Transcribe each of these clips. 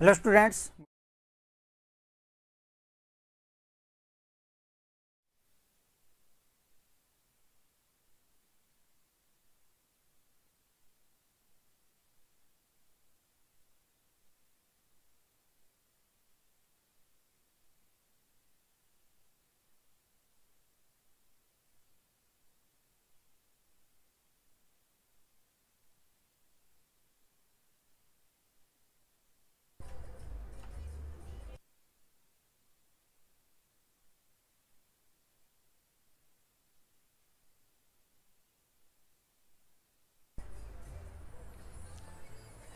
Hello students.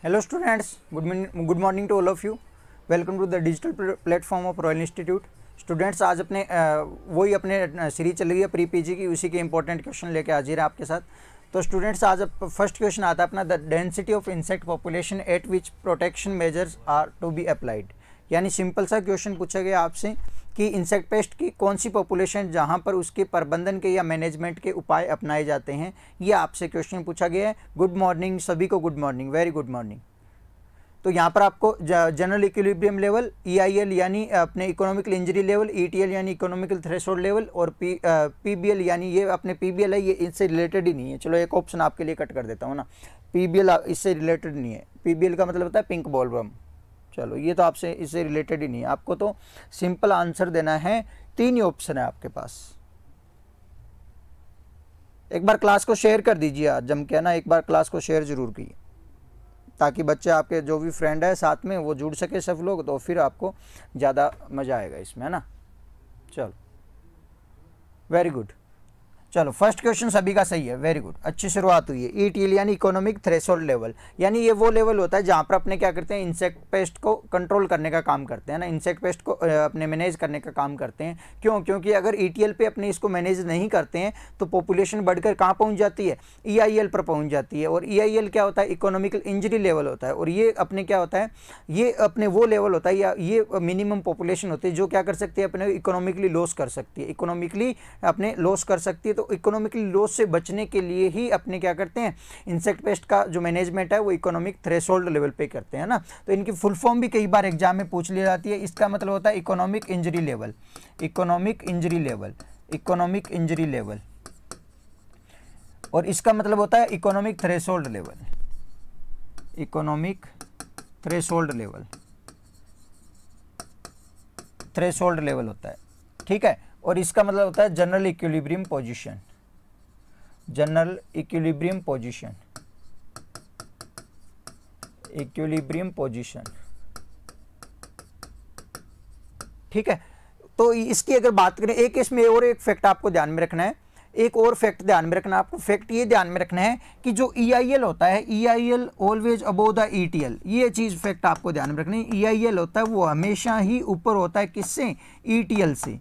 Hello students good morning good morning to all of you welcome to the digital platform of royal students आज अपने वही अपने series चल रही है प्री पीजी की उसी के इंपॉर्टेंट क्वेश्चन लेके हाजिर है आपके साथ तो स्टूडेंट्स आज फर्स्ट क्वेश्चन आता है अपना the density of insect population at which protection measures are to be applied यानी सिंपल सा क्वेश्चन पूछा गया आपसे कि इंसेक्ट पेस्ट की कौन सी पॉपुलेशन जहां पर उसके प्रबंधन के या मैनेजमेंट के उपाय अपनाए जाते हैं ये आपसे क्वेश्चन पूछा गया है गुड मॉर्निंग सभी को good morning very good morning तो यहाँ पर आपको जनरल इक्विलिब्रियम लेवल ई यानी अपने इकोनॉमिकल इंजरी लेवल ई यानी इकोनॉमिकल थ्रेशोल्ड लेवल और पी पी यानी ये अपने पी है ये इनसे रिलेटेड ही नहीं है चलो एक ऑप्शन आपके लिए कट कर देता हूँ ना पी इससे रिलेटेड नहीं है पी का मतलब होता है पिंक बॉल बम चलो ये तो आपसे इससे रिलेटेड ही नहीं है आपको तो सिंपल आंसर देना है तीन ही ऑप्शन है आपके पास एक बार क्लास को शेयर कर दीजिए आज जम के ना एक बार क्लास को शेयर ज़रूर कीजिए ताकि बच्चे आपके जो भी फ्रेंड है साथ में वो जुड़ सके सब लोग तो फिर आपको ज़्यादा मज़ा आएगा इसमें है ना चलो वेरी गुड चलो फर्स्ट क्वेश्चन सभी का सही है वेरी गुड अच्छी शुरुआत हुई है ईट e ईल यानी इकोनॉमिक थ्रेशोल्ड लेवल यानी ये वो लेवल होता है जहाँ पर अपने क्या करते हैं इंसेक्ट पेस्ट को कंट्रोल करने का काम करते हैं ना इंसेक्ट पेस्ट को अपने मैनेज करने का काम करते हैं क्यों क्योंकि अगर ई टी एल पे अपने इसको मैनेज नहीं करते हैं तो पॉपुलेशन बढ़कर कहाँ पहुँच जाती है ई आई एल पर पहुँच जाती है और ई आई एल क्या होता है इकोनॉमिकल इंजरी लेवल होता है और ये अपने क्या होता है ये अपने वो लेवल होता है या ये मिनिमम पॉपुलेशन होती है जो क्या कर सकती है अपने इकोनॉमिकली लॉस कर सकती है इकोनॉमिकली अपने लॉस कर सकती है तो तो इकोनॉमिकली लॉस से बचने के लिए ही अपने क्या करते हैं इंसेक्ट पेस्ट का जो मैनेजमेंट है वो इकोनॉमिक थ्रेशोल्ड लेवल पे करते हैं ना तो इनकी फुल फॉर्म भी कई बार एग्जाम में पूछ ली जाती है इसका मतलब होता है economic injury level economic injury level economic injury level और इसका मतलब होता है economic threshold level economic threshold level threshold level होता है ठीक है और इसका मतलब होता है general equilibrium position general equilibrium position equilibrium position ठीक है तो इसकी अगर बात करें एक इसमें और एक फैक्ट आपको ध्यान में रखना है एक और फैक्ट ध्यान में रखना आपको फैक्ट ये ध्यान में रखना है कि जो ई e होता है ई ऑलवेज अबो द ई ये चीज़ फैक्ट आपको ध्यान में रखनी है ई e होता है वो हमेशा ही ऊपर होता है किससे ई e से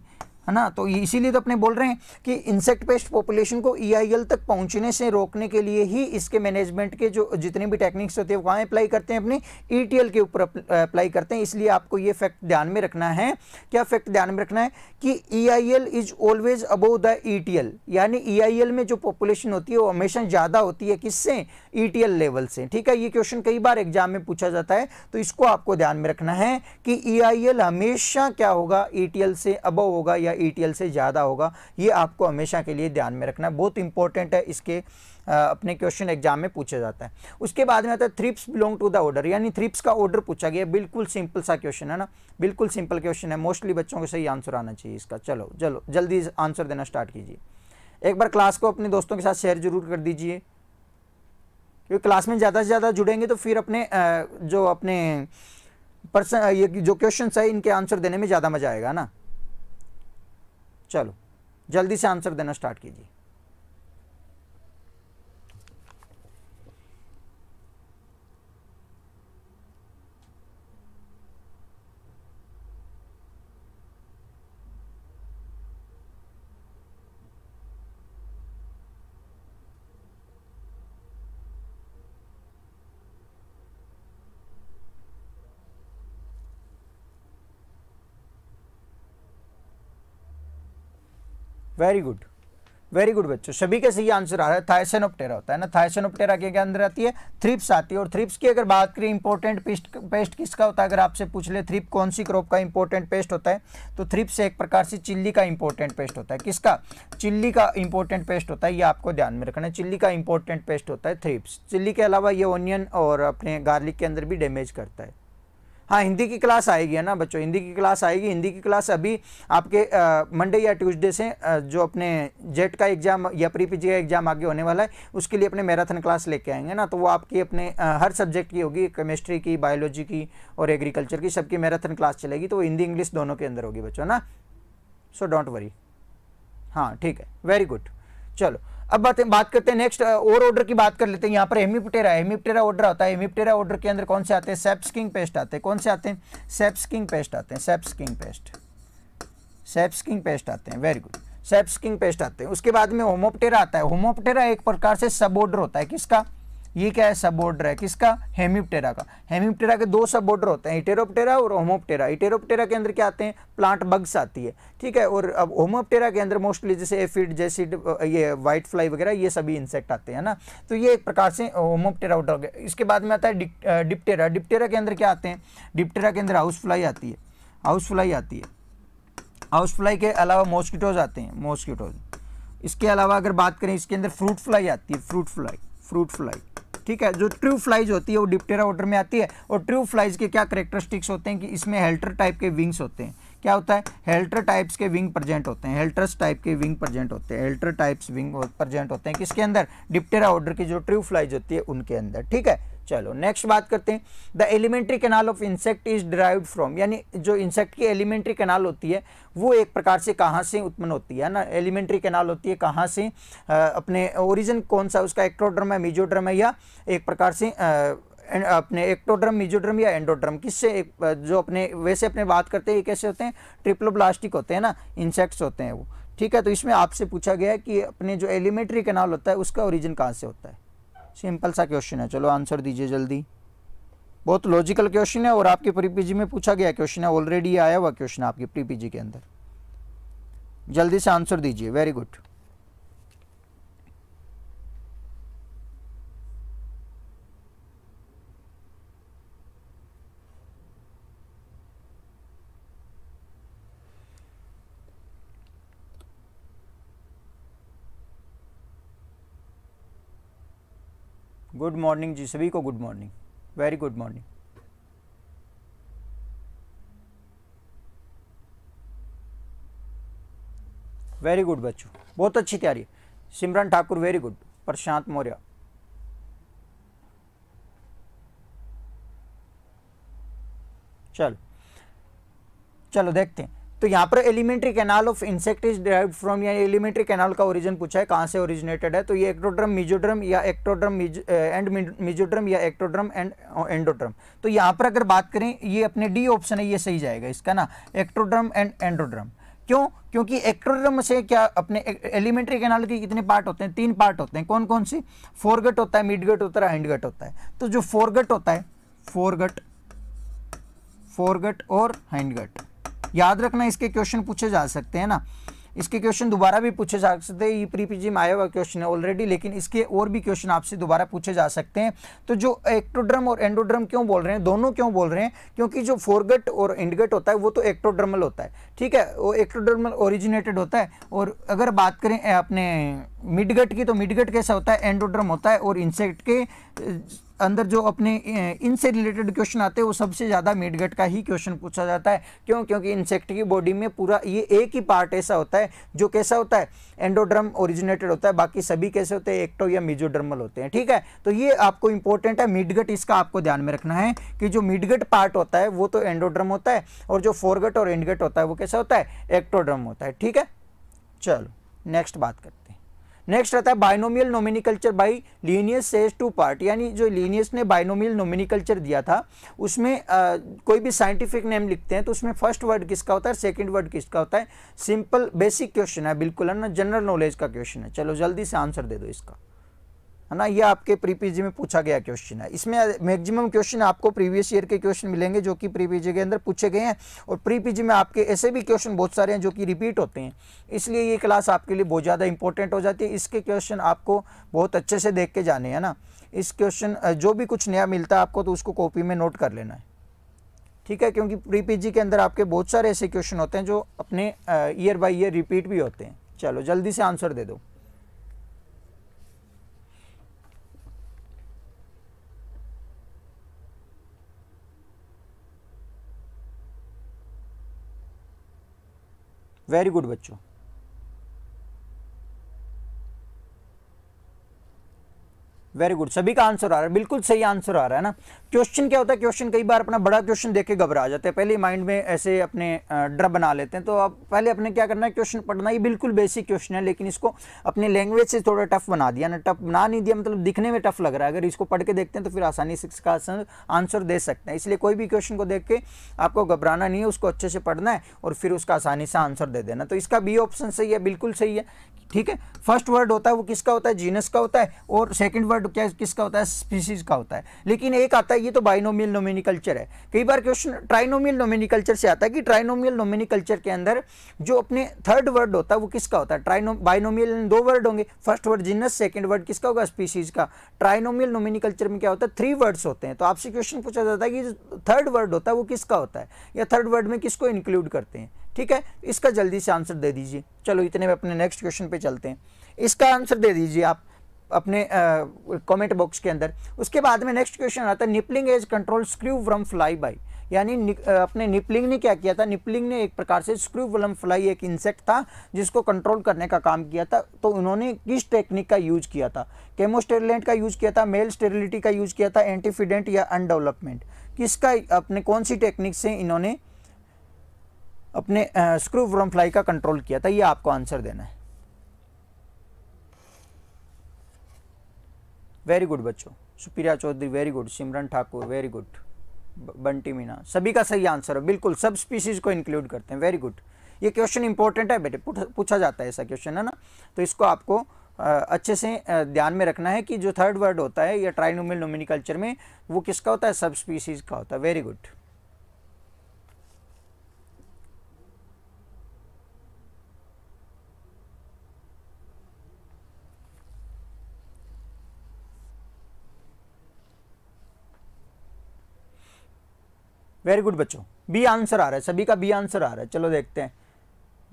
है ना तो इसीलिए तो अपने बोल रहे हैं कि इंसेक्ट पेस्ट पॉपुलेशन को ई e तक पहुंचने से रोकने के लिए ही इसके मैनेजमेंट के जो जितने भी टेक्निक्स होते हैं वहाँ अप्लाई करते हैं अपने ई e के ऊपर अप्लाई करते हैं इसलिए आपको ये फैक्ट ध्यान में रखना है क्या फैक्ट ध्यान में रखना है कि E is always above the E यानी ई e में जो पॉपुलेशन होती है वो हमेशा ज़्यादा होती है किससे ई लेवल से ठीक है ये क्वेश्चन कई बार एग्जाम में पूछा जाता है तो इसको आपको ध्यान में रखना है कि ई हमेशा क्या होगा ई से अबव होगा या या ई e से ज़्यादा होगा ये आपको हमेशा के लिए ध्यान में रखना है बहुत इंपॉर्टेंट है इसके अपने क्वेश्चन एग्जाम में पूछा जाता है उसके बाद में आता है thrips belong to the order यानी थ्रिप्स का ऑर्डर पूछा गया बिल्कुल सिंपल सा क्वेश्चन है ना बिल्कुल सिंपल क्वेश्चन है मोस्टली बच्चों को सही आंसर आना चाहिए इसका चलो चलो जल्दी आंसर देना स्टार्ट कीजिए एक बार क्लास को अपने दोस्तों के साथ शेयर जरूर कर दीजिए क्योंकि क्लास में ज़्यादा से ज़्यादा जुड़ेंगे तो फिर अपने जो अपने पर्सन ये जो क्वेश्चन है इनके आंसर देने में ज़्यादा मज़ा आएगा ना चलो जल्दी से आंसर देना स्टार्ट कीजिए वेरी गुड वेरी गुड बच्चों सभी का सही आंसर आ रहा है ऑप्टेरा होता है ना ऑप्टेरा के अंदर आती है थ्रिप्स आती है और थ्रिप्स की अगर बात करें इंपॉर्टेंट पेस्ट पेस्ट किसका होता है अगर आपसे पूछ ले थ्रिप कौन सी क्रॉप का इंपॉर्टेंट पेस्ट होता है तो थ्रिप्स एक प्रकार से चिल्ली का इंपॉर्टेंट पेस्ट होता है किसका चिल्ली का इंपॉर्टेंट पेस्ट होता है ये आपको ध्यान में रखना है चिल्ली का इंपॉर्टेंट पेस्ट होता है थ्रिप्स चिल्ली के अलावा ये ऑनियन और अपने गार्लिक के अंदर भी डैमेज करता है हाँ हिंदी की क्लास आएगी है ना बच्चों हिंदी की क्लास आएगी हिंदी की क्लास अभी आपके मंडे या ट्यूसडे से आ, जो अपने जेट e का एग्ज़ाम या प्री पी का एग्ज़ाम आगे होने वाला है उसके लिए अपने मैराथन क्लास लेके आएंगे ना तो वो आपकी अपने आ, हर सब्जेक्ट की होगी केमिस्ट्री की बायोलॉजी की और एग्रीकल्चर की सबकी मैराथन क्लास चलेगी तो वो हिंदी इंग्लिश दोनों के अंदर होगी बच्चों ना सो डोंट वरी हाँ ठीक है वेरी गुड चलो अब बात बात करते हैं नेक्स्ट और ऑर्डर की बात कर लेते हैं यहाँ पर हेमिप्टेरा हेमिप्टेरा ऑर्डर आता है हेमिप्टेरा ऑर्डर के अंदर कौन से आते हैं सेप्सकिंग पेस्ट आते हैं कौन से आते हैं सेप्सकिंग पेस्ट आते हैं सेप्सकिंग पेस्ट सेप्सकिंग पेस्ट आते हैं वेरी गुड सेप्सकिंग पेस्ट आते हैं उसके बाद में होमोप्टेरा आता है होमोप्टेरा एक प्रकार से सब ऑर्डर होता है किसका ये क्या है सब ऑर्डर है किसका हेमिप्टेरा का हेमिप्टेरा के दो सब ऑर्डर होते हैं इटेरोप्टेरा और होमोप्टेरा इटेरोप्टेरा के अंदर क्या आते हैं प्लांट बग्स आती है ठीक है और अब होमोप्टेरा के अंदर मोस्टली जैसे एफिड जेसिड ये वाइट फ्लाई वगैरह ये सभी इंसेक्ट आते हैं ना तो ये एक प्रकार से होमोप्टेरा हो इसके बाद में आता है डिप्टेरा डिप्टेरा के अंदर क्या आते हैं डिप्टेरा के अंदर हाउस फ्लाई आती है हाउस फ्लाई आती है हाउस फ्लाई के अलावा मॉस्किटोज आते हैं मॉस्किटोज इसके अलावा अगर बात करें इसके अंदर फ्रूट फ्लाई आती है फ्रूट फ्लाई फ्रूट फ्लाई ठीक है जो ट्रू फ्लाइज होती है वो डिप्टेरा ऑर्डर में आती है और ट्रू फ्लाइज के क्या करेक्टरिस्टिक्स होते हैं कि इसमें हेल्टर टाइप के विंग्स होते हैं क्या होता है हेल्टर टाइप्स के विंग प्रजेंट होते हैं हेल्टर्स टाइप के विंग प्रजेंट होते हैं हेल्टर टाइप्स विंग प्रजेंट होते हैं किसके अंदर डिप्टेरा ऑर्डर की जो ट्रू फ्लाइज होती है उनके अंदर ठीक है चलो नेक्स्ट बात करते हैं the alimentary canal of insect is derived from यानी जो इंसेक्ट की एलिमेंट्री कैनाल होती है वो एक प्रकार से कहाँ से उत्पन्न होती है ना एलिमेंट्री कैनाल होती है कहाँ से आ, अपने ओरिजिन कौन सा उसका एक्ट्रोड्रम है मिजोड्रम है या एक प्रकार से आ, अपने एक्टोड्रम मिजोड्रम या एंडोड्रम किससे एक जो अपने वैसे अपने बात करते हैं ये कैसे होते हैं ट्रिप्लोब्लास्टिक होते हैं ना इंसेक्ट्स होते हैं वो ठीक है तो इसमें आपसे पूछा गया है कि अपने जो एलिमेंट्री कैनाल होता है उसका ओरिजिन कहाँ से होता है सिंपल सा क्वेश्चन है चलो आंसर दीजिए जल्दी बहुत लॉजिकल क्वेश्चन है और आपके प्रीपीजी में पूछा गया क्वेश्चन है ऑलरेडी आया हुआ क्वेश्चन आपके प्रीपीजी के अंदर जल्दी से आंसर दीजिए वेरी गुड गुड मॉर्निंग जी सभी को good morning very good morning very good बच्चों बहुत अच्छी तैयारी सिमरन ठाकुर वेरी गुड प्रशांत मौर्य चल चलो देखते हैं तो यहाँ पर alimentary canal of insect is derive from या एलिमेंट्री कैनाल का ओरिजिन पूछा है कहाँ से ओरिजिनेटेड है तो ये एक्टोड्रम मिजोड्रम या एक्टोड्रम एंड मिजोड्रम या एक्टोड्रम एंड एंडोड्रम तो यहाँ पर अगर बात करें ये अपने डी ऑप्शन है ये सही जाएगा इसका ना एक्टोड्रम एंड एंडोड्रम क्यों क्योंकि एक्टोड्रम से क्या अपने एलिमेंट्री कैनाल के कितने पार्ट होते हैं तीन पार्ट होते हैं कौन कौन सी फोरगट होता है मिडगट होता है हैंडगट होता है तो जो फोरगट होता है फोरगट फोरगट और हैंडगट याद रखना इसके क्वेश्चन पूछे जा सकते हैं ना इसके क्वेश्चन दोबारा भी पूछे जा सकते हैं ये प्री पीजी में आया हुआ क्वेश्चन है ऑलरेडी लेकिन इसके और भी क्वेश्चन आपसे दोबारा पूछे जा सकते हैं तो जो एक्टोड्रम और एंडोड्रम क्यों बोल रहे हैं दोनों क्यों बोल रहे हैं क्योंकि जो फोरगट और इंडगट होता है वो तो एक्टोड्रमल होता है ठीक है वो एक्टोड्रमल ओरिजिनेटेड होता है और अगर बात करें अपने मिडगट की तो मिडगट कैसा होता है एंडोड्रम होता है और इंसेक्ट के अंदर जो अपने इनसे रिलेटेड क्वेश्चन आते हैं वो सबसे ज़्यादा मिडगट का ही क्वेश्चन पूछा जाता है क्यों क्योंकि इंसेक्ट की बॉडी में पूरा ये एक ही पार्ट ऐसा होता है जो कैसा होता है एंडोड्रम ओरिजिनेटेड होता है बाकी सभी कैसे होते हैं एक्टो या मिजोड्रमल होते हैं ठीक है तो ये आपको इंपॉर्टेंट है मिडगट इसका आपको ध्यान में रखना है कि जो मिडगट पार्ट होता है वो तो एंडोड्रम होता है और जो फोरगट और एंडगट होता है वो कैसा होता है एक्टोड्रम होता है ठीक है चलो नेक्स्ट बात करते नेक्स्ट रहता है binomial nomenclature by Linnaeus says two part यानी जो लीनियस ने बायनोमियल नोमिनी कल्चर दिया था उसमें आ, कोई भी साइंटिफिक नेम लिखते हैं तो उसमें फर्स्ट वर्ड किसका होता है सेकंड वर्ड किसका होता है सिंपल बेसिक क्वेश्चन है बिल्कुल है ना जनरल नॉलेज का क्वेश्चन है चलो जल्दी से आंसर दे दो इसका है ना ये आपके प्रीपीजी में पूछा गया क्वेश्चन है इसमें मैक्सिमम क्वेश्चन आपको प्रीवियस ईयर के क्वेश्चन मिलेंगे जो कि प्रीपीजी के अंदर पूछे गए हैं और प्रीपीजी में आपके ऐसे भी क्वेश्चन बहुत सारे हैं जो कि रिपीट होते हैं इसलिए ये क्लास आपके लिए बहुत ज़्यादा इंपॉर्टेंट हो जाती है इसके क्वेश्चन आपको बहुत अच्छे से देख के जाने हैं ना इस क्वेश्चन जो भी कुछ नया मिलता है आपको तो उसको कॉपी में नोट कर लेना है ठीक है क्योंकि प्री के अंदर आपके बहुत सारे ऐसे क्वेश्चन होते हैं जो अपने ईयर बाई ईयर रिपीट भी होते हैं चलो जल्दी से आंसर दे दो वेरी गुड बच्चों वेरी गुड सभी का आंसर आ रहा है बिल्कुल सही आंसर आ रहा है ना क्वेश्चन क्या होता है क्वेश्चन कई बार अपना बड़ा क्वेश्चन देख के घबरा जाते हैं पहले माइंड में ऐसे अपने डर बना लेते हैं तो आप पहले अपने क्या करना है क्वेश्चन पढ़ना ये बिल्कुल बेसिक क्वेश्चन है लेकिन इसको अपने लैंग्वेज से थोड़ा टफ बना दिया ना टफ बना नहीं दिया मतलब दिखने में टफ लग रहा है अगर इसको पढ़ के देखते हैं तो फिर आसानी से इसका आंसर दे सकते हैं इसलिए कोई भी क्वेश्चन को देख के आपको घबराना नहीं है उसको अच्छे से पढ़ना है और फिर उसका आसानी से आंसर दे देना तो इसका बी ऑप्शन सही है बिल्कुल सही है ठीक है फर्स्ट वर्ड होता है वो किसका होता है जीनस का होता है और सेकेंड वर्ड क्या किसका होता है स्पीसीज का होता है लेकिन एक आता है ये तो बाइनोमियल नोमिनी कल्चर है कई बार क्वेश्चन ट्राइनोमियल नोमिनी कल्चर से आता है कि ट्राइनोमियल नोमिनी कल्चर के अंदर जो अपने थर्ड वर्ड होता है वो किसका होता है ट्राइनो बाइनोमियल दो वर्ड होंगे first word genus second word किसका होगा स्पीसीज का ट्राइनोमियल नोमिनी कल्चर में क्या होता है थ्री वर्ड्स होते हैं तो आपसे क्वेश्चन पूछा जाता है कि थर्ड वर्ड होता है वो किसका होता है या थर्ड वर्ड में किसको इंक्लूड करते हैं ठीक है इसका जल्दी से आंसर दे दीजिए चलो इतने में अपने नेक्स्ट क्वेश्चन पे चलते हैं इसका आंसर दे दीजिए आप अपने कमेंट बॉक्स के अंदर उसके बाद में नेक्स्ट क्वेश्चन आता है Knipling has control screwworm fly by यानी अपने निपलिंग ने क्या किया था निपलिंग ने एक प्रकार से स्क्रू वलम फ्लाई एक इंसेक्ट था जिसको कंट्रोल करने का काम किया था तो उन्होंने किस टेक्निक का यूज किया था केमोस्टेरिलेंट का यूज किया था मेल स्टेरिलिटी का यूज किया था एंटीफिडेंट या अनडेवलपमेंट किसका अपने कौन सी टेक्निक से इन्होंने अपने स्क्रू वलम फ्लाई का कंट्रोल किया था ये आपको आंसर देना है वेरी गुड बच्चों Supriya Chaudhary very good Simran Thakur very good Bunty Meena सभी का सही आंसर है बिल्कुल सब स्पीसीज को इंक्लूड करते हैं वेरी गुड ये क्वेश्चन इंपॉर्टेंट है बेटे पूछा जाता है ऐसा क्वेश्चन है ना तो इसको आपको अच्छे से ध्यान में रखना है कि जो थर्ड वर्ड होता है या नोमिनी कल्चर में वो किसका होता है सब स्पीसीज का होता है वेरी गुड वेरी गुड बच्चों बी आंसर आ रहा है सभी का बी आंसर आ रहा है चलो देखते हैं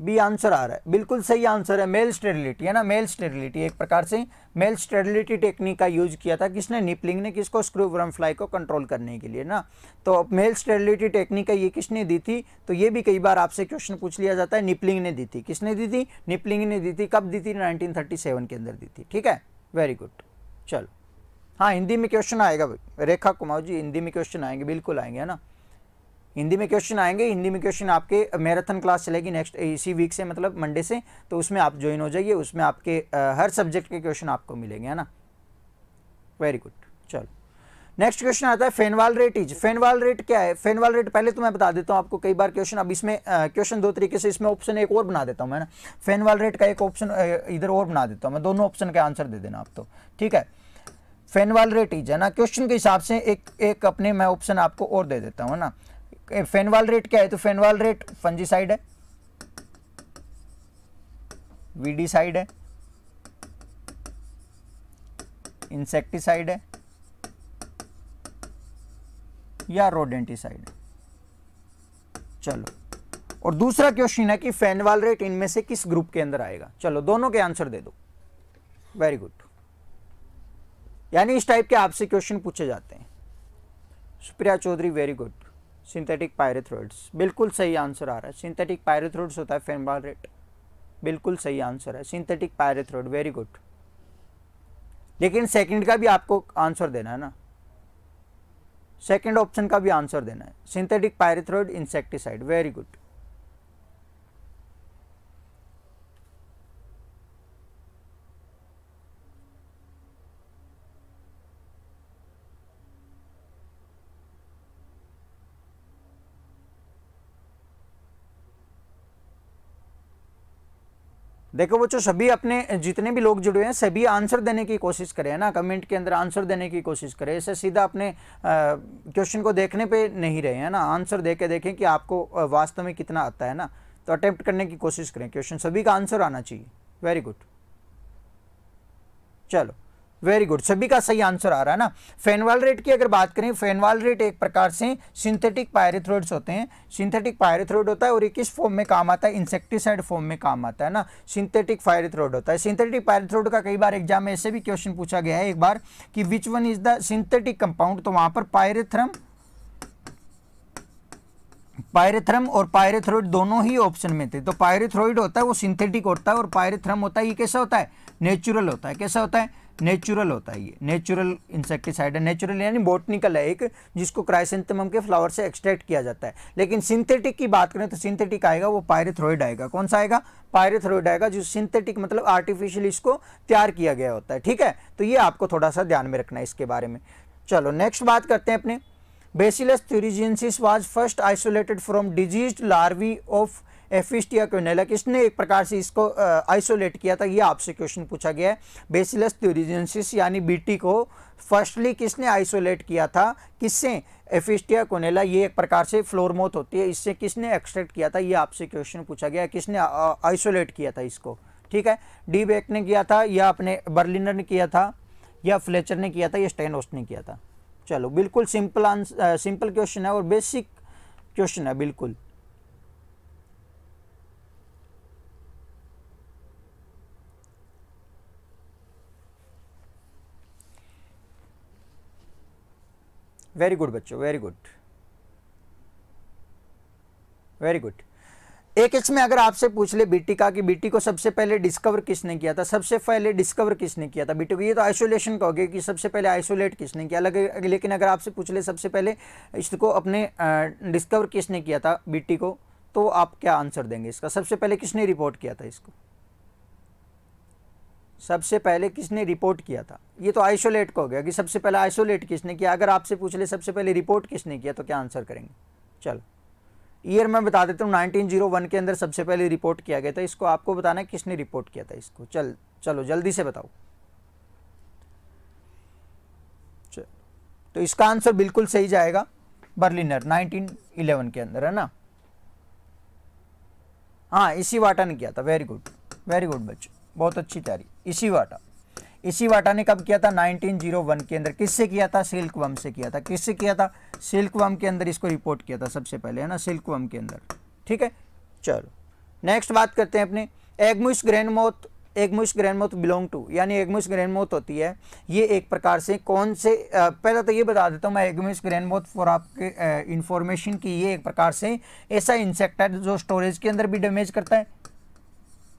बी आंसर आ रहा है बिल्कुल सही आंसर है मेल स्टेरिलिटी है ना मेल स्टेरिलिटी एक प्रकार से मेल स्टेरिलिटी टेक्निक का यूज किया था किसने निपलिंग ने किसको स्क्रू वर्म फ्लाई को कंट्रोल करने के लिए ना तो मेल स्टेरिलिटी टेक्निक का ये किसने दी थी तो ये भी कई बार आपसे क्वेश्चन पूछ लिया जाता है निपलिंग ने दी थी किसने दी थी निपलिंग ने दी थी कब दी थी नाइनटीन के अंदर दी थी ठीक है वेरी गुड चलो हाँ हिंदी में क्वेश्चन आएगा रेखा कुमार जी हिंदी में क्वेश्चन आएंगे बिल्कुल आएंगे है ना हिंदी में क्वेश्चन आएंगे हिंदी में क्वेश्चन आपके मैराथन क्लास चलेगी नेक्स्ट इसी वीक से मतलब मंडे से तो उसमें आप ज्वाइन हो जाइए उसमें आपके हर सब्जेक्ट के क्वेश्चन आपको मिलेंगे है ना वेरी गुड चलो नेक्स्ट क्वेश्चन आता है fenvalerate is fenvalerate क्या है फेनवाल रेट पहले तो मैं बता देता हूँ आपको कई बार क्वेश्चन अब इसमें क्वेश्चन दो तरीके से इसमें ऑप्शन एक और बना देता हूँ मैं ना फेनवाल रेट का एक ऑप्शन इधर और बना देता हूँ मैं दोनों ऑप्शन का आंसर दे देना आप तो ठीक है फेनवाल रेट इज है ना क्वेश्चन के हिसाब से एक एक अपने मैं ऑप्शन आपको और दे देता हूँ ना फेनवाल रेट क्या है तो फेनवाल रेट फंजी साइड है वीडी साइड है इंसेक्टिसाइड है या रोडेंटिसाइड चलो और दूसरा क्वेश्चन है कि फेनवाल रेट इनमें से किस ग्रुप के अंदर आएगा चलो दोनों के आंसर दे दो वेरी गुड यानी इस टाइप के आपसे क्वेश्चन पूछे जाते हैं Supriya Chaudhary very good synthetic pyrethroids बिल्कुल सही आंसर आ रहा है सिंथेटिक पायरेथ्रोइड्स होता है फेनबाल रेट बिल्कुल सही आंसर है सिंथेटिक पायरेथ्रोइड वेरी गुड लेकिन सेकंड का भी आपको आंसर देना है ना सेकंड ऑप्शन का भी आंसर देना है synthetic pyrethroid insecticide very good देखो बच्चों सभी अपने जितने भी लोग जुड़े हैं सभी आंसर देने की कोशिश करें ना कमेंट के अंदर आंसर देने की कोशिश करें ऐसे सीधा अपने क्वेश्चन को देखने पे नहीं रहे हैं ना आंसर दे के देखें कि आपको वास्तव में कितना आता है ना तो अटैम्प्ट करने की कोशिश करें क्वेश्चन सभी का आंसर आना चाहिए वेरी गुड चलो वेरी गुड सभी का सही आंसर आ रहा है ना फेनवाल रेट की अगर बात करें फेनवाल रेट एक प्रकार से सिंथेटिक पायरेथ्रोइड्स होते हैं सिंथेटिक पायरेथ्रोइड होता है और ये किस फॉर्म में काम आता है इंसेक्टिसाइड फॉर्म में काम आता है ना सिंथेटिक पायरेथ्रोइड होता है सिंथेटिक पायरेथ्रोइड का कई बार एग्जाम में ऐसे भी क्वेश्चन पूछा गया है एक बार कि which one is the synthetic compound तो वहां पर पायरेथ्रम पायरेथ्रम और पायरेथ्रोइड दोनों ही ऑप्शन में थे तो पायरेथ्रोइड होता है वो सिंथेटिक होता है और पायरेथ्रम होता है ये कैसा होता है नेचुरल होता है कैसा होता है नेचुरल होता है ये नेचुरल इंसेक्टिसाइड है नेचुरल यानी बोटनिकल है एक जिसको क्राइसेंथमम के फ्लावर से एक्सट्रैक्ट किया जाता है लेकिन सिंथेटिक की बात करें तो सिंथेटिक आएगा वो पायरेथ्रोइड आएगा कौन सा आएगा पायरेथ्रोइड आएगा जो सिंथेटिक मतलब आर्टिफिशियल इसको तैयार किया गया होता है ठीक है तो ये आपको थोड़ा सा ध्यान में रखना है इसके बारे में चलो नेक्स्ट बात करते हैं अपने Bacillus thuringiensis was first isolated from disease larvae of Ephestia या किसने एक प्रकार से इसको आइसोलेट किया था ये आपसे क्वेश्चन पूछा गया है बेसिलस थ्योरिजेंसिस यानी बीटी को फर्स्टली किसने आइसोलेट किया था किससे एफिस्टिया कोनेला ये एक प्रकार से फ्लोरमोथ होती है इससे किसने एक्सट्रैक्ट किया था ये आपसे क्वेश्चन पूछा गया किसने आइसोलेट किया था इसको ठीक है डी बेक ने किया था या अपने बर्लिनर ने किया था या फ्लेचर ने किया था या स्टेनोस्ट ने किया था चलो बिल्कुल सिंपल आंसर सिंपल क्वेश्चन है और बेसिक क्वेश्चन है बिल्कुल वेरी गुड बच्चों वेरी गुड वेरी गुड एक एक्स में अगर आपसे पूछ ले बीटी का कि बीटी को सबसे पहले डिस्कवर किसने किया था सबसे पहले डिस्कवर किसने किया था बीटी को ये तो आइसोलेशन कहोगे कि सबसे पहले आइसोलेट किसने किया अलग लेकिन अगर आपसे पूछ ले सबसे पहले इसको अपने डिस्कवर किसने किया था बीटी को तो आप क्या आंसर देंगे इसका सबसे पहले किसने रिपोर्ट किया था इसको सबसे पहले किसने रिपोर्ट किया था ये तो आइसोलेट का हो गया कि सबसे पहले आइसोलेट किसने किया अगर आपसे पूछ ले सबसे पहले रिपोर्ट किसने किया तो क्या आंसर करेंगे चलो ईयर मैं बता देता हूँ वन के अंदर सबसे पहले रिपोर्ट किया गया था इसको आपको बताना है किसने रिपोर्ट किया था इसको चल चलो जल्दी से बताओ चलो तो इसका आंसर बिल्कुल सही जाएगा बर्लिनर 1911 के अंदर है ना हाँ इसी वाटा ने किया था वेरी गुड वेरी गुड बच्चों बहुत अच्छी तैयारी इसी वाटा इसी वाटा ने कब किया था 1901 के अंदर किससे किया था सिल्क वम से किया था किससे किया था सिल्क वम के अंदर इसको रिपोर्ट किया था सबसे पहले है ना सिल्क वम के अंदर ठीक है चलो नेक्स्ट बात करते हैं अपने एगमुस ग्रैंडमोथ एगमुस ग्रैंडमोथ बिलोंग टू यानी एगमुस ग्रैंडमोथ होती है ये एक प्रकार से कौन से पहले तो ये बता देता हूँ मैं ग्रैंड ग्रैंडमोथ फॉर आपके इन्फॉर्मेशन की ये एक प्रकार से ऐसा इंसेक्ट है जो स्टोरेज के अंदर भी डैमेज करता है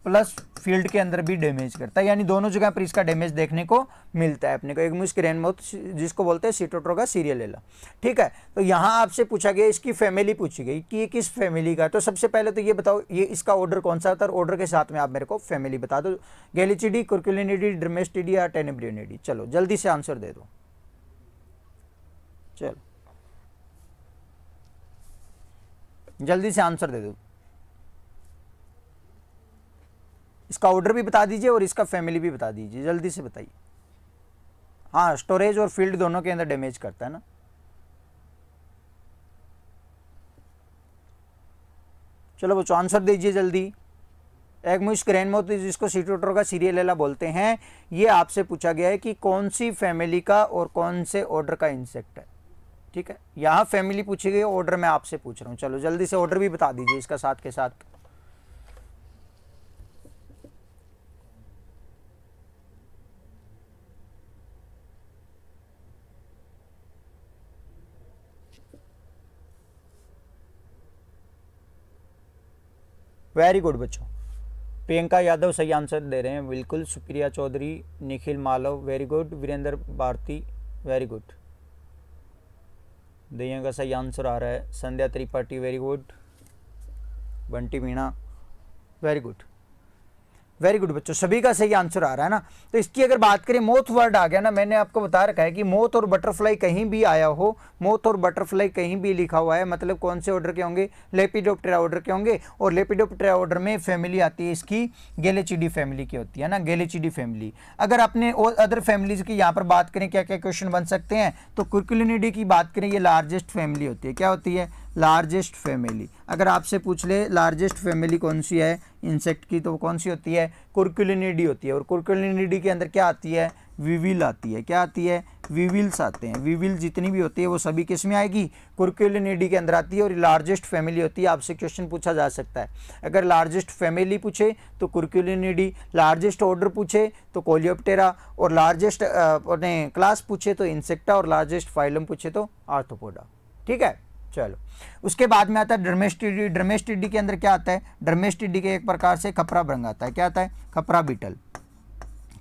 प्लस फील्ड के अंदर भी डैमेज करता है यानी दोनों जगह पर इसका डैमेज देखने को मिलता है अपने को एक मुस्क रेनमाउथ जिसको बोलते हैं सीटोट्रो का सीरियल लेला ठीक है तो यहाँ आपसे पूछा गया इसकी फैमिली पूछी गई कि ये किस फैमिली का तो सबसे पहले तो ये बताओ ये इसका ऑर्डर कौन सा था और ऑर्डर के साथ में आप मेरे को फैमिली बता दो गैलीचिडी कुरकुलिनिडी ड्रमेस्टिडी या टेनिब्रियनिडी चलो जल्दी से आंसर दे दो चलो जल्दी से आंसर दे दो इसका ऑर्डर भी बता दीजिए और इसका फैमिली भी बता दीजिए जल्दी से बताइए हाँ स्टोरेज और फील्ड दोनों के अंदर डैमेज करता है ना चलो बच्चों आंसर दीजिए जल्दी एगमुश ग्रैंडमोथ जिसको सीटोटर का लेला बोलते हैं ये आपसे पूछा गया है कि कौन सी फैमिली का और कौन से ऑर्डर का इंसेक्ट है ठीक है यहाँ फैमिली पूछी गई ऑर्डर मैं आपसे पूछ रहा हूँ चलो जल्दी से ऑर्डर भी बता दीजिए इसका साथ के साथ वेरी गुड बच्चों प्रियंका यादव सही आंसर दे रहे हैं बिल्कुल Supriya Chaudhary Nikhil Malav very good Virendra Bharti very good Daiya का सही आंसर आ रहा है Sandhya Tripathi very good Bunty Meena very good very good बच्चों सभी का सही आंसर आ रहा है ना तो इसकी अगर बात करें मोथ वर्ड आ गया ना मैंने आपको बता रखा है कि मोथ और बटरफ्लाई कहीं भी आया हो मोथ और बटरफ्लाई कहीं भी लिखा हुआ है मतलब कौन से ऑर्डर के होंगे लेपिडोप्टेरा ऑर्डर के होंगे और लेपिडोप्टेरा ऑर्डर में फैमिली आती है इसकी गेलेचिडी फैमिली की होती है ना गेलेचिडी फैमिली अगर अपने और अदर फैमिलीज की यहाँ पर बात करें क्या क्या क्वेश्चन बन सकते हैं तो कुरकुलिनिडी की बात करें ये लार्जेस्ट फैमिली होती है क्या होती है लार्जेस्ट फैमिली अगर आपसे पूछ ले लार्जेस्ट फैमिली कौन सी है इंसेक्ट की तो कौन सी होती है कुरकुलिनिडी होती है और कुरकुलिनिडी के अंदर क्या आती है विविल आती है क्या आती है विविल्स आते हैं विविल जितनी भी होती है वो सभी किस में आएगी कुरकुलिनिडी के अंदर आती है और लार्जेस्ट फैमिली होती है आपसे क्वेश्चन पूछा जा सकता है अगर लार्जेस्ट फैमिली पूछे तो कुरकुलिनिडी लार्जेस्ट ऑर्डर पूछे तो कोलियोप्टेरा और लार्जेस्ट अपने क्लास पूछे तो इंसेक्टा और लार्जेस्ट फाइलम पूछे तो आर्थोपोडा ठीक है चलो उसके बाद में आता है ड्रमेस्टिडी ड्रमेस्टिडी के अंदर क्या आता है ड्रमेस्टिडी के एक प्रकार से खपरा भ्रंग आता है क्या आता है खपरा बीटल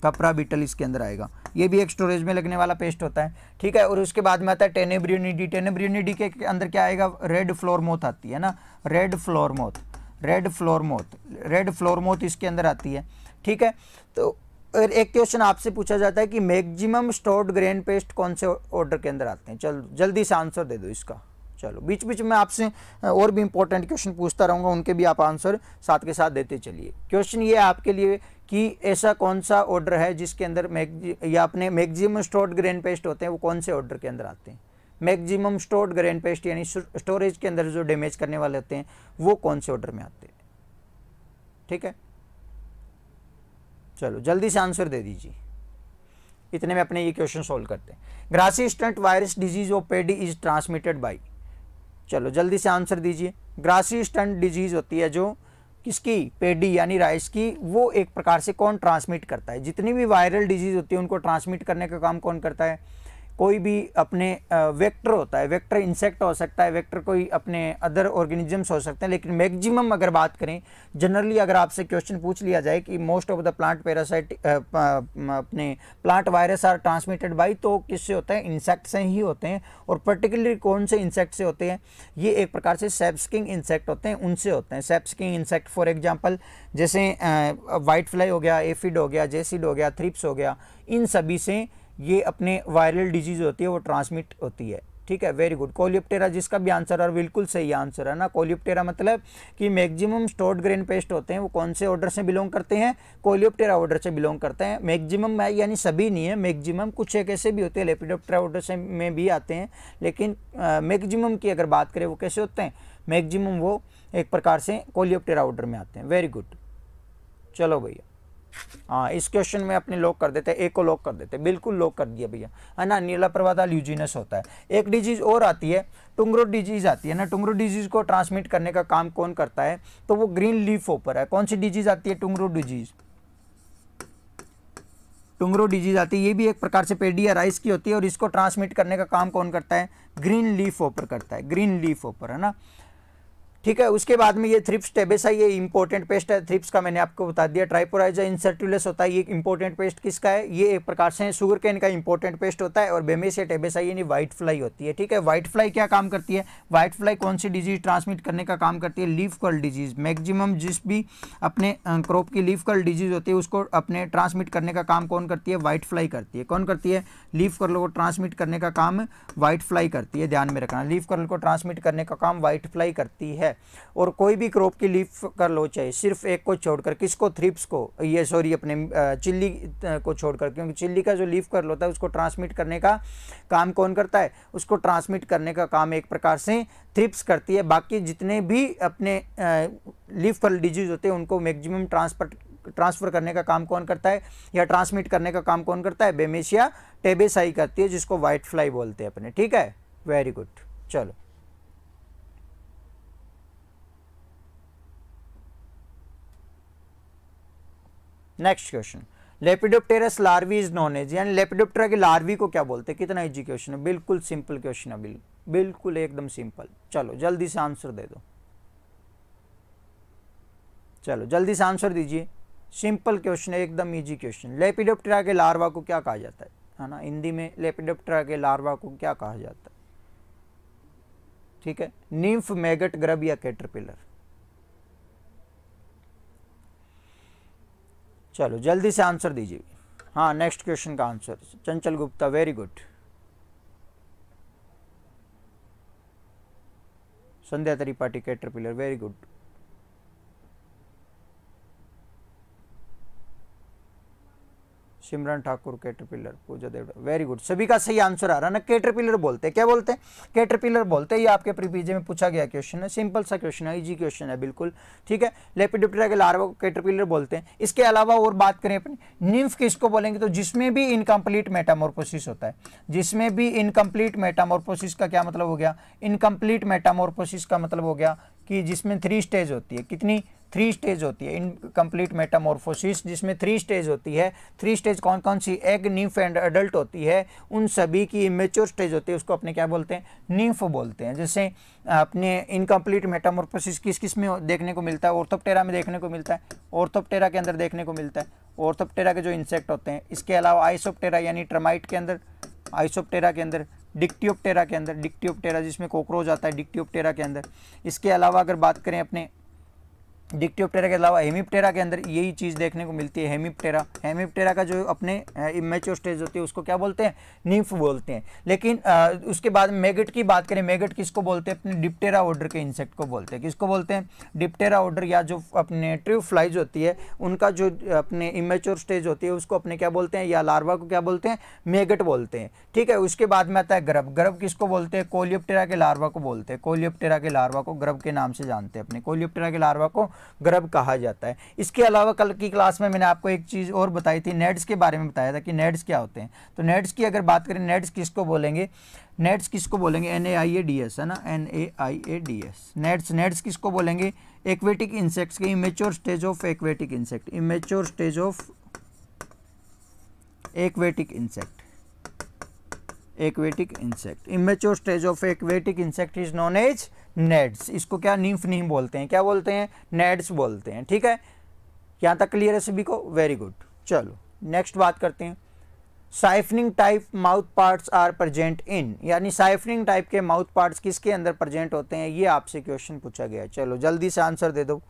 कपरा बीटल इसके अंदर आएगा ये भी एक स्टोरेज में लगने वाला पेस्ट होता है ठीक है और उसके बाद में आता है टेनेब्रियोनिडी टेनेब्रियोनिडी के अंदर क्या आएगा रेड फ्लोर मोथ आती है ना red flour moth red flour moth red flour moth इसके अंदर आती है ठीक है तो एक क्वेश्चन आपसे पूछा जाता है कि मैक्सिमम स्टोर्ड ग्रेन पेस्ट कौन से ऑर्डर के अंदर आते हैं चल जल्दी से आंसर दे दो इसका चलो बीच बीच में आपसे और भी इंपॉर्टेंट क्वेश्चन पूछता रहूंगा उनके भी आप आंसर साथ के साथ देते चलिए क्वेश्चन ये आपके लिए कि ऐसा कौन सा ऑर्डर है जिसके अंदर या अपने मैक्सिमम स्टोर्ड ग्रेन पेस्ट होते हैं वो कौन से ऑर्डर के अंदर आते हैं मैक्सिमम स्टोर्ड ग्रेन पेस्ट यानी स्टोरेज के अंदर जो डैमेज करने वाले होते हैं वो कौन से ऑर्डर में आते हैं ठीक है चलो जल्दी से आंसर दे दीजिए इतने में अपने ये क्वेश्चन सोल्व करते हैं grassy stunt virus disease of paddy is transmitted by चलो जल्दी से आंसर दीजिए ग्रासी स्टंट डिजीज़ होती है जो किसकी पेडी यानी राइस की वो एक प्रकार से कौन ट्रांसमिट करता है जितनी भी वायरल डिजीज़ होती है उनको ट्रांसमिट करने का काम कौन करता है कोई भी अपने वेक्टर होता है वेक्टर इंसेक्ट हो सकता है वेक्टर कोई अपने अदर ऑर्गेनिजम्स हो सकते हैं लेकिन मैक्सिमम अगर बात करें जनरली अगर आपसे क्वेश्चन पूछ लिया जाए कि most of the plant parasite अपने plant virus are transmitted by तो किससे होता है इंसेक्ट से ही होते हैं और पर्टिकुलरली कौन से इंसेक्ट से होते हैं ये एक प्रकार से सेप्सकिंग इंसेक्ट होते हैं उनसे होते हैं सेप्सकिंग इंसेक्ट फॉर एग्जाम्पल जैसे वाइट फ्लाई हो गया एफिड हो गया जेसिड हो गया थ्रिप्स हो गया इन सभी से ये अपने वायरल डिजीज़ होती है वो ट्रांसमिट होती है ठीक है वेरी गुड कोलिप्टेरा जिसका भी आंसर है बिल्कुल सही आंसर है ना कोलिप्टेरा मतलब कि मैक्सिमम स्टोर्ड ग्रेन पेस्ट होते हैं वो कौन से ऑर्डर से बिलोंग करते हैं कोलिप्टेरा ऑर्डर से बिलोंग करते हैं मैक्सिमम है यानी सभी नहीं है मैक्सिमम कुछ एक ऐसे भी होते हैं लेपिडोप्टेरा ऑर्डर से में भी आते हैं लेकिन मैक्सिमम की अगर बात करें वो कैसे होते हैं मैक्सिमम वो एक प्रकार से कोलियोप्टेरा ऑर्डर में आते हैं वेरी गुड चलो भैया हाँ इस क्वेश्चन में अपने लॉक कर देते एक को लॉक कर देते बिल्कुल लॉक कर दिया भैया है ना नीला प्रवाद ल्यूजिनस होता है एक डिजीज़ और आती है टुंगरो डिजीज़ आती है ना टुंगरो डिजीज़ को ट्रांसमिट करने का काम कौन करता है तो वो ग्रीन लीफ ओपर है कौन सी डिजीज़ आती है टुंगरो डिजीज़ टुंगरो डिजीज आती है ये भी एक प्रकार से पेडिया राइस की होती है और इसको ट्रांसमिट करने का काम कौन करता है ग्रीन लीफ ओपर करता है ग्रीन लीफ ओपर है ना ठीक है उसके बाद में ये थ्रिप्स टेबेस है ये इंपॉर्टेंट पेस्ट है थ्रिप्स का मैंने आपको बता दिया ट्राइपोराइजा इंसर्टुलस होता है ये इंपॉर्टेंट पेस्ट किसका है ये एक प्रकार से शुगर केन का इंपॉर्टेंट पेस्ट होता है और बेमेसिया टेबेस है यानी व्हाइट फ्लाई होती है ठीक है व्हाइट फ्लाई क्या काम करती है व्हाइट फ्लाई कौन सी डिजीज ट्रांसमिट करने का काम करती है लीफ कर्ल डिजीज मैक्सिमम जिस भी अपने क्रॉप की लीफ कर्ल डिजीज होती है उसको अपने ट्रांसमिट करने का काम कौन करती है व्हाइट फ्लाई करती है कौन करती है लीफ कर्ल को ट्रांसमिट करने का काम व्हाइट फ्लाई करती है ध्यान में रखना लीफ कर्ल को ट्रांसमिट करने का काम व्हाइट फ्लाई करती है है और कोई भी क्रॉप की लीफ कर लो चाहे सिर्फ एक को छोड़कर किसको थ्रिप्स को ये सॉरी अपने चिल्ली को छोड़कर क्योंकि चिल्ली का जो लीफ कर लोता है उसको ट्रांसमिट करने का काम कौन करता है उसको ट्रांसमिट करने का काम एक प्रकार से थ्रिप्स करती है बाकी जितने भी अपने लीफ कर डिजीज होते हैं उनको मैक्सिमम ट्रांसपोर्ट ट्रांसफ़र करने का काम कौन करता है या ट्रांसमिट करने का काम कौन करता है बेमेशिया टेबेसाई करती है जिसको वाइट फ्लाई बोलते हैं अपने ठीक है वेरी गुड चलो next question lepidopterous larvae is known as यानी लेपिडोप्टेरा के लार्वी को क्या बोलते हैं कितना इजी क्वेश्चन है बिल्कुल सिंपल क्वेश्चन है बिल्कुल एकदम सिंपल चलो जल्दी से आंसर दे दो चलो जल्दी से आंसर दीजिए सिंपल क्वेश्चन है एकदम इजी क्वेश्चन लेपिडोप्टेरा के लार्वा को क्या कहा जाता है है ना हिंदी में लेपिडोप्टेरा के लार्वा को क्या कहा जाता है ठीक है निम्फ मैगट ग्रब या कैटरपिलर चलो जल्दी से आंसर दीजिए हाँ नेक्स्ट क्वेश्चन का answer Chanchal Gupta very good Sandhya Tripathi caterpillar pillar very good Simran Thakur caterpillar Pooja Dev very good सभी का सही आंसर आ रहा ना कैटरपिलर बोलते हैं क्या बोलते हैं कैटरपिलर बोलते हैं ये आपके प्रीपीजे में पूछा गया क्वेश्चन है सिंपल सा क्वेश्चन है इजी क्वेश्चन है बिल्कुल ठीक है लेपिडोप्टेरा के लार्वा को कैटरपिलर बोलते हैं इसके अलावा और बात करें अपनी निम्फ किसको बोलेंगे तो जिसमें भी इनकम्प्लीट मेटामोरपोसिस होता है जिसमें भी इनकम्प्लीट मेटामोरपोसिस का क्या मतलब हो गया इनकम्प्लीट मेटामोरपोसिस का मतलब हो गया कि जिसमें थ्री स्टेज होती है कितनी थ्री स्टेज होती है इन कंप्लीट मेटामोरफोसिस जिसमें थ्री स्टेज होती है थ्री स्टेज कौन कौन सी एग न्यूफ एंड अडल्ट होती है उन सभी की इमेच्योर स्टेज होती है उसको अपने क्या बोलते हैं न्यूफ बोलते हैं जैसे अपने इनकम्प्लीट मेटामोरफोसिस किस किस में देखने को मिलता है ऑर्थोपटेरा में देखने को मिलता है ऑर्थोपटेरा के अंदर देखने को मिलता है ऑर्थोपटेरा के जो इंसेक्ट होते हैं इसके अलावा आइसोपटेरा यानी ट्रमाइट के अंदर आइसोप्टेरा के अंदर डिक्टियोप्टेरा के अंदर डिक्टियोप्टेरा जिसमें कॉकरोच आता है डिक्टियोप्टेरा के अंदर इसके अलावा अगर बात करें अपने डिक्टियोप्टेरा के अलावा हेमिप्टेरा के अंदर यही चीज़ देखने को मिलती है हेमिप्टेरा हेमिप्टेरा का जो अपने इमेच्योर स्टेज होती है उसको क्या बोलते हैं निम्फ बोलते हैं लेकिन आ, उसके बाद मेगट की बात करें मेगट किसको बोलते हैं अपने डिप्टेरा ऑर्डर के इंसेक्ट को बोलते हैं किसको बोलते हैं डिप्टेरा ऑर्डर या जो अपने ट्रू फ्लाइज होती है उनका जो अपने इमेच्योर स्टेज होती है उसको अपने क्या बोलते हैं या लार्वा को क्या बोलते हैं मेगट बोलते हैं ठीक है उसके बाद में आता है गर्भ गर्भ किसको बोलते हैं कोलियोप्टेरा के लार्वा को बोलते हैं कोलियोप्टेरा के लार्वा को गर्भ के नाम से जानते हैं अपने कोलियोप्टेरा के लार्वा को गर्भ कहा जाता है इसके अलावा कल की क्लास में मैंने आपको एक चीज़ और बताई थी नेड्स के बारे में बताया था कि नेड्स क्या होते हैं तो नेड्स की अगर बात करें नेड्स किसको बोलेंगे नेट्स किसको बोलेंगे N A I A D S है ना N A I A D S naiads naiads किसको बोलेंगे एक्वेटिक इंसेक्ट्स के immature stage of aquatic insect immature stage of aquatic insect aquatic insect immature stage of aquatic insect is known as naiads इसको क्या नीम्फ नहीं बोलते हैं क्या बोलते हैं नेड्स बोलते हैं ठीक है यहाँ तक क्लियर है सभी को वेरी गुड चलो नेक्स्ट बात करते हैं siphoning type mouth parts are present in यानी साइफनिंग टाइप के माउथ पार्ट्स किसके अंदर प्रजेंट होते हैं ये आपसे क्वेश्चन पूछा गया है चलो जल्दी से आंसर दे दो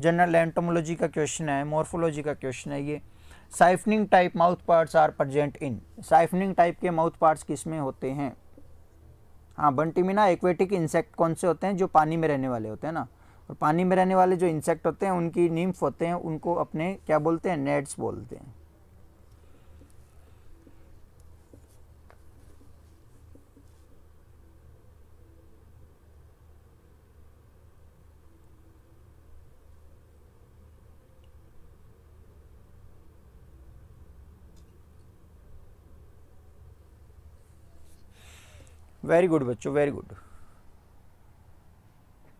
जनरल एंटोमोलॉजी का क्वेश्चन है मोर्फोलॉजी का क्वेश्चन है ये siphoning type mouth parts are present in siphoning type के माउथ पार्ट्स किस में होते हैं हाँ बंटीमिना एक्वेटिक इंसेक्ट कौन से होते हैं जो पानी में रहने वाले होते हैं ना और पानी में रहने वाले जो इंसेक्ट होते हैं उनकी नीम्फ होते हैं उनको अपने क्या बोलते हैं नेट्स बोलते हैं वेरी गुड बच्चों वेरी गुड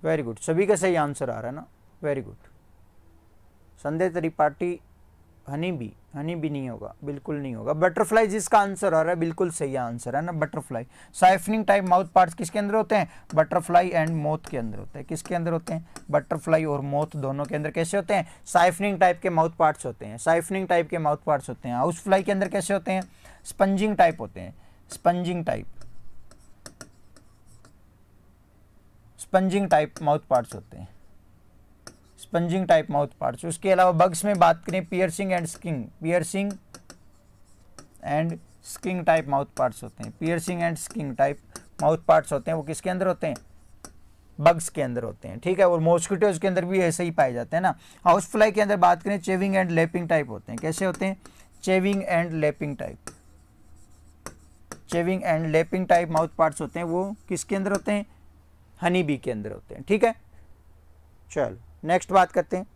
वेरी गुड सभी का सही आंसर आ रहा है ना वेरी गुड संदेह त्रिपाठी हनी भी हनी भी नहीं होगा बिल्कुल नहीं होगा बटरफ्लाई जिसका आंसर आ रहा है बिल्कुल सही आंसर है ना butterfly siphoning type mouth parts किसके अंदर होते हैं बटरफ्लाई एंड मोथ के अंदर होते हैं किसके अंदर होते हैं बटरफ्लाई और मोथ दोनों के अंदर कैसे होते हैं साइफनिंग टाइप के माउथ पार्ट्स होते हैं साइफनिंग टाइप के माउथ पार्ट्स होते हैं हाउस फ्लाई के अंदर कैसे होते हैं स्पंजिंग टाइप होते हैं sponging type sponging type mouth parts होते हैं स्पंजिंग टाइप माउथ पार्ट्स उसके अलावा बग्स में बात करें piercing and sucking piercing and sucking type mouth parts होते हैं piercing and sucking type mouth parts होते हैं वो किसके अंदर होते हैं बग्स के अंदर होते हैं ठीक है और मॉस्किटोज के अंदर भी ऐसे ही पाए जाते हैं ना हाउस फ्लाई के अंदर बात करें चेविंग एंड लेपिंग टाइप होते हैं कैसे होते हैं chewing and lapping type chewing and lapping type mouth parts होते हैं वो किसके अंदर होते हैं हनी बी के अंदर होते हैं ठीक है चलो नेक्स्ट बात करते हैं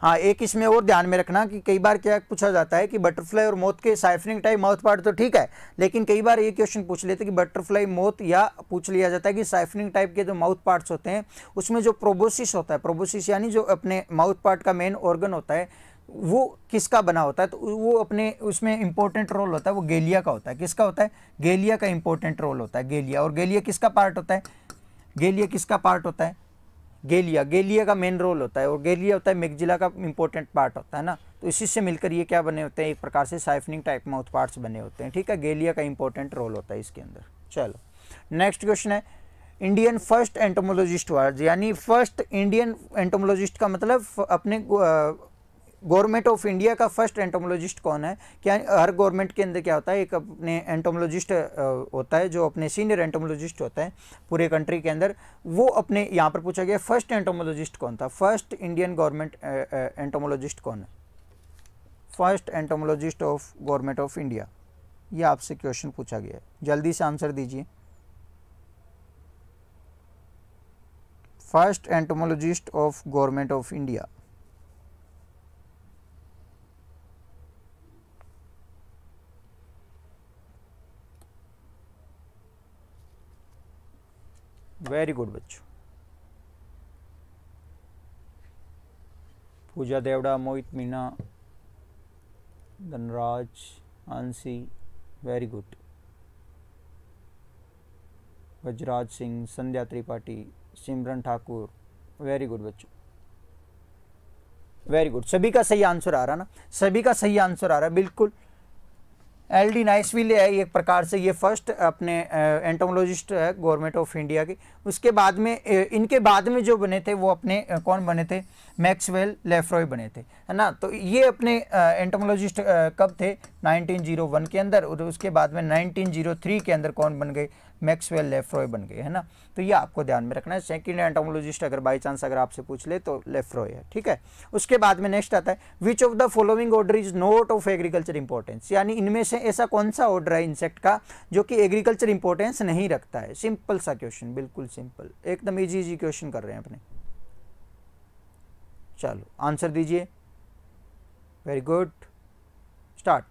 हाँ एक इसमें और ध्यान में रखना कि कई बार क्या पूछा जाता है कि बटरफ्लाई और मौत के साइफनिंग टाइप माउथ पार्ट तो ठीक है लेकिन कई बार ये क्वेश्चन पूछ लेते हैं कि बटरफ्लाई मौत या पूछ लिया जाता है कि साइफनिंग टाइप के जो माउथ पार्ट्स होते हैं उसमें जो प्रोबोसिस होता है प्रोबोसिस यानी जो अपने माउथ पार्ट का मेन ऑर्गन होता है वो किसका बना होता है तो वो अपने उसमें इम्पोर्टेंट रोल होता है वो गेलिया का होता है किसका होता है गेलिया का इम्पोर्टेंट रोल होता है गेलिया और गेलिया किसका पार्ट होता है गेलिया किसका पार्ट होता है गेलिया गेलिया का मेन रोल होता है और गेलिया होता है मेगजिला का इंपॉर्टेंट पार्ट होता है ना तो इसी से मिलकर ये क्या बने होते हैं एक प्रकार से साइफनिंग टाइप माउथ पार्ट्स बने होते हैं ठीक है गेलिया का इंपॉर्टेंट रोल होता है इसके अंदर चलो नेक्स्ट क्वेश्चन है इंडियन फर्स्ट एंटोमोलॉजिस्ट वर्ड यानी फर्स्ट इंडियन एंटोमोलॉजिस्ट का मतलब अपने गवर्नमेंट ऑफ इंडिया का फर्स्ट एंटोमोलॉजिस्ट कौन है क्या हर गवर्नमेंट के अंदर क्या होता है एक अपने एंटोमोलॉजिस्ट होता है जो अपने सीनियर एंटोमोलॉजिस्ट होता है पूरे कंट्री के अंदर वो अपने यहाँ पर पूछा गया फर्स्ट एंटोमोलॉजिस्ट कौन था फर्स्ट इंडियन गवर्नमेंट एंटोमोलॉजिस्ट कौन है first entomologist of government of India ये आपसे क्वेश्चन पूछा गया है जल्दी से आंसर दीजिए first entomologist of government of India very good बच्चों Pooja Devda Mohit Meena Dhanraj Ansi very good Vajraj Singh Sandhya Tripathi Simran Thakur very good बच्चों वेरी गुड सभी का सही आंसर आ रहा ना सभी का सही आंसर आ रहा है बिल्कुल एल डी नाइसविल एक प्रकार से ये फर्स्ट अपने एंटोमोलॉजिस्ट है गवर्नमेंट ऑफ इंडिया के उसके बाद में इनके बाद में जो बने थे वो अपने कौन बने थे मैक्सवेल लेफ्रॉय बने थे है ना तो ये अपने एंटोमोलॉजिस्ट कब थे 1901 के अंदर और उसके बाद में 1903 के अंदर कौन बन गए मैक्सवेल लेफ्रॉय बन गए है ना तो ये आपको ध्यान में रखना है सेकेंड एंटोमोलॉजिस्ट अगर बाई चांस अगर आपसे पूछ ले तो लेफ्रॉय है ठीक है उसके बाद में नेक्स्ट आता है which of the following order is not of agriculture importance यानी इनमें से ऐसा कौन सा ऑर्डर है इंसेक्ट का जो कि एग्रीकल्चर इंपॉर्टेंस नहीं रखता है सिंपल सा क्वेश्चन बिल्कुल सिंपल एकदम ईजी ईजी क्वेश्चन कर रहे हैं अपने चलो आंसर दीजिए वेरी गुड स्टार्ट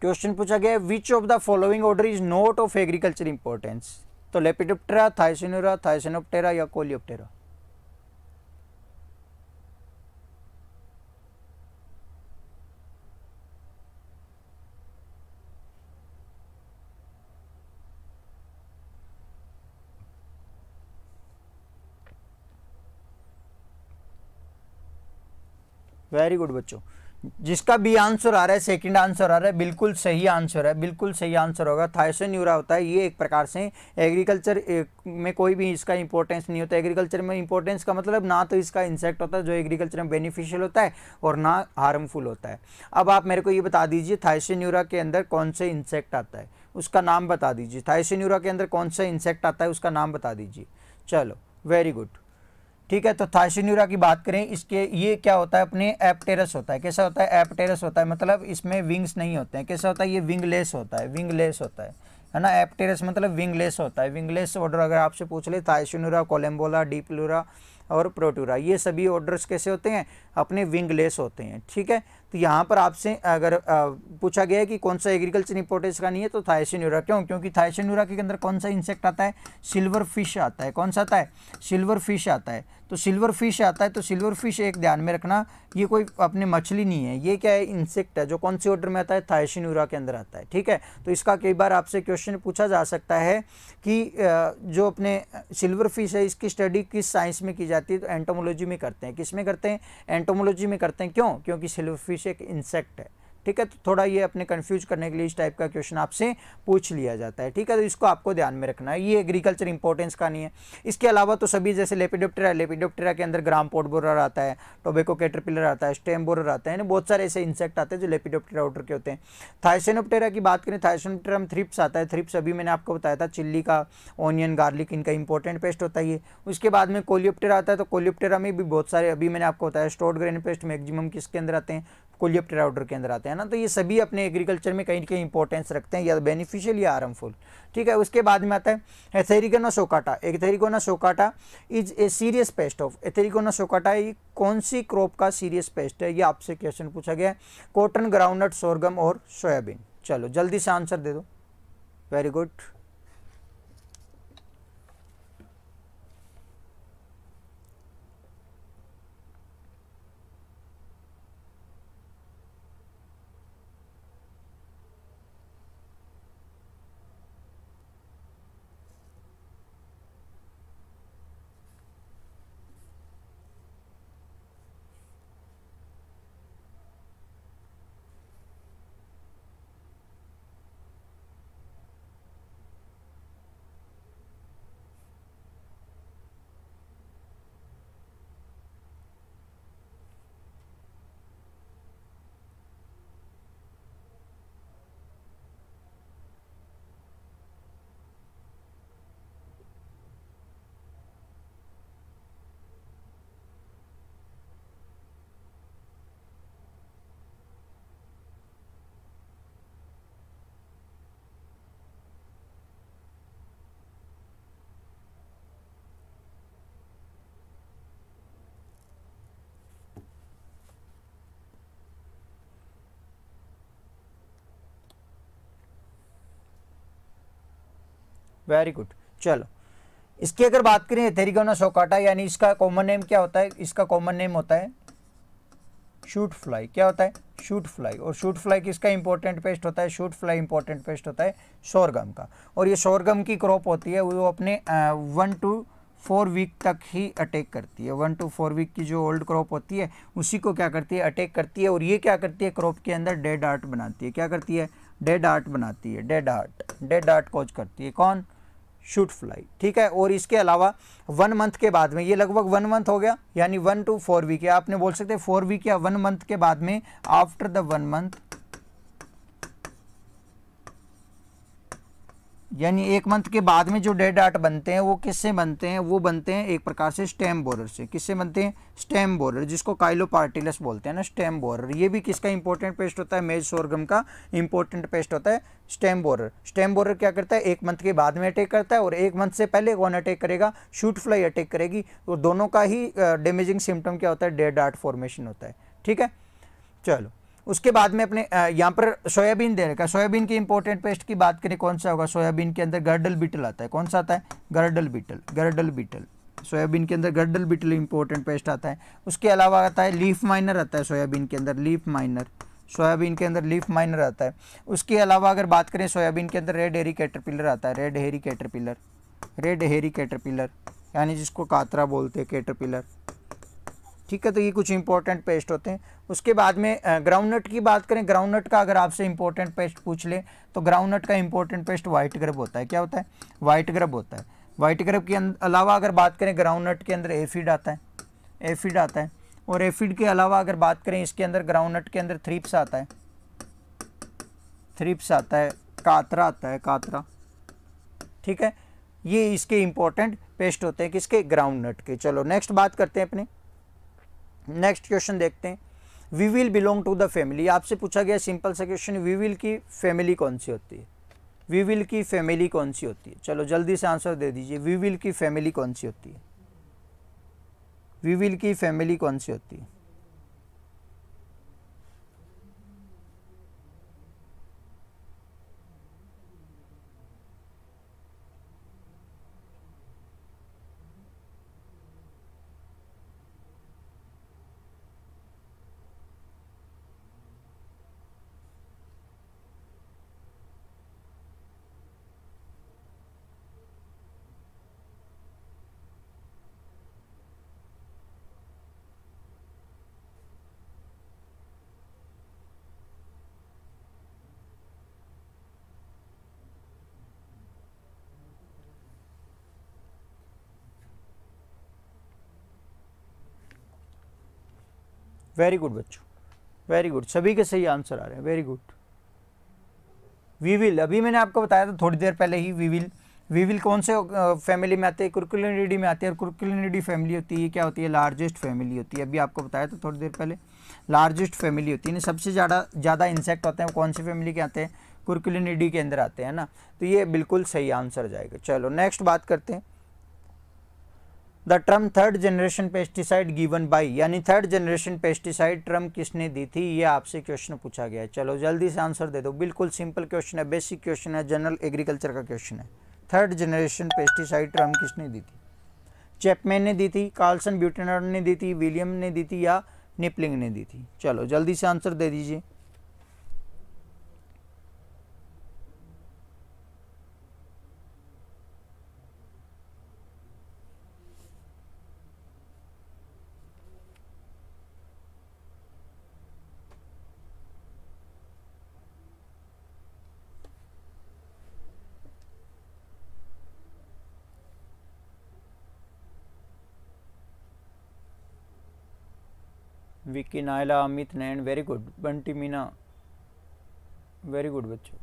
क्वेश्चन पूछा गया which of the following order is not of agriculture importance तो लेपिडोप्टेरा थाइसिनोरा थाइसिनोप्टेरा या कोलियोप्टेरा वेरी गुड बच्चों जिसका भी आंसर आ रहा है सेकंड आंसर आ रहा है बिल्कुल सही आंसर है बिल्कुल सही आंसर होगा यूरा होता है ये एक प्रकार से एग्रीकल्चर में कोई भी इसका इंपॉर्टेंस नहीं होता एग्रीकल्चर में इंपॉर्टेंस का मतलब ना तो इसका इंसेक्ट होता है जो एग्रीकल्चर में बेनिफिशियल होता है और ना हार्मफुल होता है अब आप मेरे को ये बता दीजिए थायसोन्यूरा के अंदर कौन से इंसेक्ट आता है उसका नाम बता दीजिए थायसोन्यूरा के अंदर कौन सा इंसेक्ट आता है उसका नाम बता दीजिए चलो वेरी गुड ठीक है तो थाइसिन्यूरा की बात करें इसके ये क्या होता है अपने एपटेरस होता है कैसा होता है एपटेरस होता है मतलब इसमें विंग्स नहीं होते हैं कैसा होता है ये विंगलेस होता है विंगलेस होता है है ना एपटेरस मतलब विंगलेस होता है विंगलेस ऑर्डर अगर आपसे पूछ ले थाइसिन्यूरा कोलेम्बोला डीपलूरा और प्रोटूरा ये सभी ऑर्डर्स कैसे होते हैं अपने विंगलेस होते हैं ठीक है तो यहाँ पर आपसे अगर पूछा गया है कि कौन सा एग्रीकल्चर इंपोर्टेंस का नहीं है तो थायसेन्यूरा क्यों क्योंकि थायसेन्यूरा के अंदर कौन सा इंसेक्ट आता है सिल्वर फिश आता है कौन सा आता है सिल्वर फिश आता है तो सिल्वर फिश आता है तो सिल्वर फिश एक ध्यान में रखना ये कोई अपने मछली नहीं है ये क्या है इंसेक्ट है जो कौन से ऑर्डर में आता है थायसेन्यूरा के अंदर आता है ठीक है तो इसका कई बार आपसे क्वेश्चन पूछा जा सकता है कि जो अपने सिल्वर फिश है इसकी स्टडी किस साइंस में की जाती है तो एंटोमोलॉजी में करते हैं किस में करते हैं एंटोमोलॉजी में करते हैं क्यों क्योंकि सिल्वर फिश फिश एक इंसेक्ट है ठीक है तो थोड़ा ये अपने कंफ्यूज करने के लिए इस टाइप का क्वेश्चन आपसे पूछ लिया जाता है ठीक है तो इसको आपको ध्यान में रखना है ये एग्रीकल्चर इंपॉर्टेंस का नहीं है इसके अलावा तो सभी जैसे लेपिडोप्टेरा लेपिडोप्टेरा के अंदर ग्राम पोर्ट बोरर आता है टोबेको कैटरपिलर आता है स्टेम बोरर आता है यानी बहुत सारे ऐसे इंसेक्ट आते हैं जो लेपिडोप्टेरा ऑर्डर के होते हैं थाइसेनोप्टेरा की बात करें थाइसेनोप्टेरा में थ्रिप्स आता है थ्रिप्स अभी मैंने आपको बताया था चिल्ली का ऑनियन गार्लिक इनका इंपॉर्टेंट पेस्ट होता है उसके बाद में कोलियोप्टेरा आता है तो कोलियोप्टेरा में भी बहुत सारे अभी मैंने आपको बताया स्टोर्ड ग्रेन पेस्ट मैक्सिमम किसके अंदर आते हैं कोलियप्टर ऑर्डर के अंदर आते हैं ना तो ये सभी अपने एग्रीकल्चर में कहीं कहीं इंपॉर्टेंस रखते हैं या बेनिफिशियल तो या हार्मफुल ठीक है उसके बाद में आता है Atherigona soccata Atherigona soccata is a serious pest of Atherigona soccata ये कौन सी क्रॉप का सीरियस पेस्ट है ये आपसे क्वेश्चन पूछा गया है कॉटन ग्राउंडनट सोरगम और सोयाबीन चलो जल्दी से आंसर दे दो वेरी गुड वेरी गुड चलो इसकी अगर बात करें थेरिगोना सोकाटा यानी इसका कॉमन नेम क्या होता है इसका कॉमन नेम होता है शूट फ्लाई क्या होता है शूट फ्लाई और शूट फ्लाई किसका इंपॉर्टेंट पेस्ट होता है शूट फ्लाई इंपॉर्टेंट पेस्ट होता है सोरगम का और ये सोरगम की क्रॉप होती है वो अपने वन टू फोर वीक तक ही अटैक करती है वन टू फोर वीक की जो ओल्ड क्रॉप होती है उसी को क्या करती है अटैक करती है और ये क्या करती है क्रॉप के अंदर डेड आर्ट बनाती है क्या करती है डेड आर्ट बनाती है डेड आर्ट डेड आर्ट कोच करती है कौन शूट फ्लाई ठीक है और इसके अलावा वन मंथ के बाद में ये लगभग वन मंथ हो गया यानी वन टू फोर वीक या आपने बोल सकते हैं फोर वीक या वन मंथ के बाद में आफ्टर द वन मंथ यानी एक मंथ के बाद में जो डेड आर्ट बनते हैं वो किससे बनते हैं वो बनते हैं एक प्रकार से स्टेम बोरर से किससे बनते हैं स्टेम बोरर जिसको काइलो पार्टिलस बोलते हैं ना स्टेम बोरर ये भी किसका इंपॉर्टेंट पेस्ट होता है मेज सोरगम का इंपॉर्टेंट पेस्ट होता है स्टेम बोरर स्टेम बोरर क्या करता है एक मंथ के बाद में अटैक करता है और एक मंथ से पहले कौन अटैक करेगा शूट फ्लाई अटैक करेगी और दोनों का ही डेमेजिंग सिम्टम क्या होता है डेड आर्ट फॉर्मेशन होता है ठीक है चलो उसके बाद में अपने यहाँ पर सोयाबीन दे रखा है सोयाबीन की इंपॉर्टेंट पेस्ट की बात करें कौन सा होगा सोयाबीन के अंदर गर्डल बीटल आता है कौन सा आता है girdle beetle girdle beetle soybean के अंदर गर्डल बीटल इंपॉर्टेंट पेस्ट आता है उसके अलावा आता है लीफ माइनर आता है सोयाबीन के अंदर लीफ माइनर सोयाबीन के अंदर लीफ माइनर आता है उसके अलावा अगर बात करें सोयाबीन के अंदर रेड हेरी कैटरपिलर आता है रेड हेरी कैटरपिलर रेड हेरी कैटरपिलर यानी जिसको कातरा बोलते हैं कैटरपिलर ठीक है तो ये कुछ इंपॉर्टेंट पेस्ट होते हैं उसके बाद में ग्राउंड नट की बात करें ग्राउंड नट का अगर आपसे इंपॉर्टेंट पेस्ट पूछ ले तो ग्राउंड नट का इंपॉर्टेंट पेस्ट व्हाइट ग्रब होता है क्या होता है वाइट ग्रब होता है वाइट ग्रब के अं-, अलावा अगर बात करें ग्राउंड नट के अंदर एफिड आता है एफिड आता है और एफिड के अलावा अगर बात करें इसके अंदर ग्राउंड नट के अंदर थ्रिप्स आता है थ्रिप्स आता है कातरा आता है कातरा ठीक है ये इसके इंपॉर्टेंट पेस्ट होते हैं किसके ग्राउंड नट के चलो नेक्स्ट बात करते हैं अपने नेक्स्ट क्वेश्चन देखते हैं weevil belong to the family आपसे पूछा गया सिंपल सा क्वेश्चन वी विल की फैमिली कौन सी होती है वी विल की फैमिली कौन सी होती है चलो जल्दी से आंसर दे दीजिए वी विल की फैमिली कौन सी होती है वी विल की फैमिली कौन सी होती है वेरी गुड बच्चों वेरी गुड सभी के सही आंसर आ रहे हैं वेरी गुड वी विल अभी मैंने आपको बताया था थोड़ी देर पहले ही वी विल वी विल कौन से फैमिली में आते हैं कुरकुलिनिडी में आते हैं और कुरकुलिनिडी फैमिली होती है क्या होती है लार्जेस्ट फैमिली होती है अभी आपको बताया था थोड़ी देर पहले लार्जेस्ट फैमिली होती है सबसे ज़्यादा ज़्यादा इंसेक्ट होते हैं कौन सी फैमिली के आते हैं कुरकुलिनिडी के अंदर आते हैं ना तो ये बिल्कुल सही आंसर जाएगा चलो नेक्स्ट बात करते हैं the term third generation pesticide given by यानी थर्ड जनरेशन पेस्टिसाइड ट्रम किसने दी थी ये आपसे क्वेश्चन पूछा गया है चलो जल्दी से आंसर दे दो बिल्कुल सिंपल क्वेश्चन है बेसिक क्वेश्चन है जनरल एग्रीकल्चर का क्वेश्चन है थर्ड जनरेशन पेस्टिसाइड ट्रम किसने दी थी चैपमैन ने दी थी कार्लसन ब्यूटेनर ने दी थी विलियम ने दी थी या निपलिंग ने दी थी चलो जल्दी से आंसर दे दीजिए Vicky Naila Amit Nain very good Bunty Meena very good बच्चों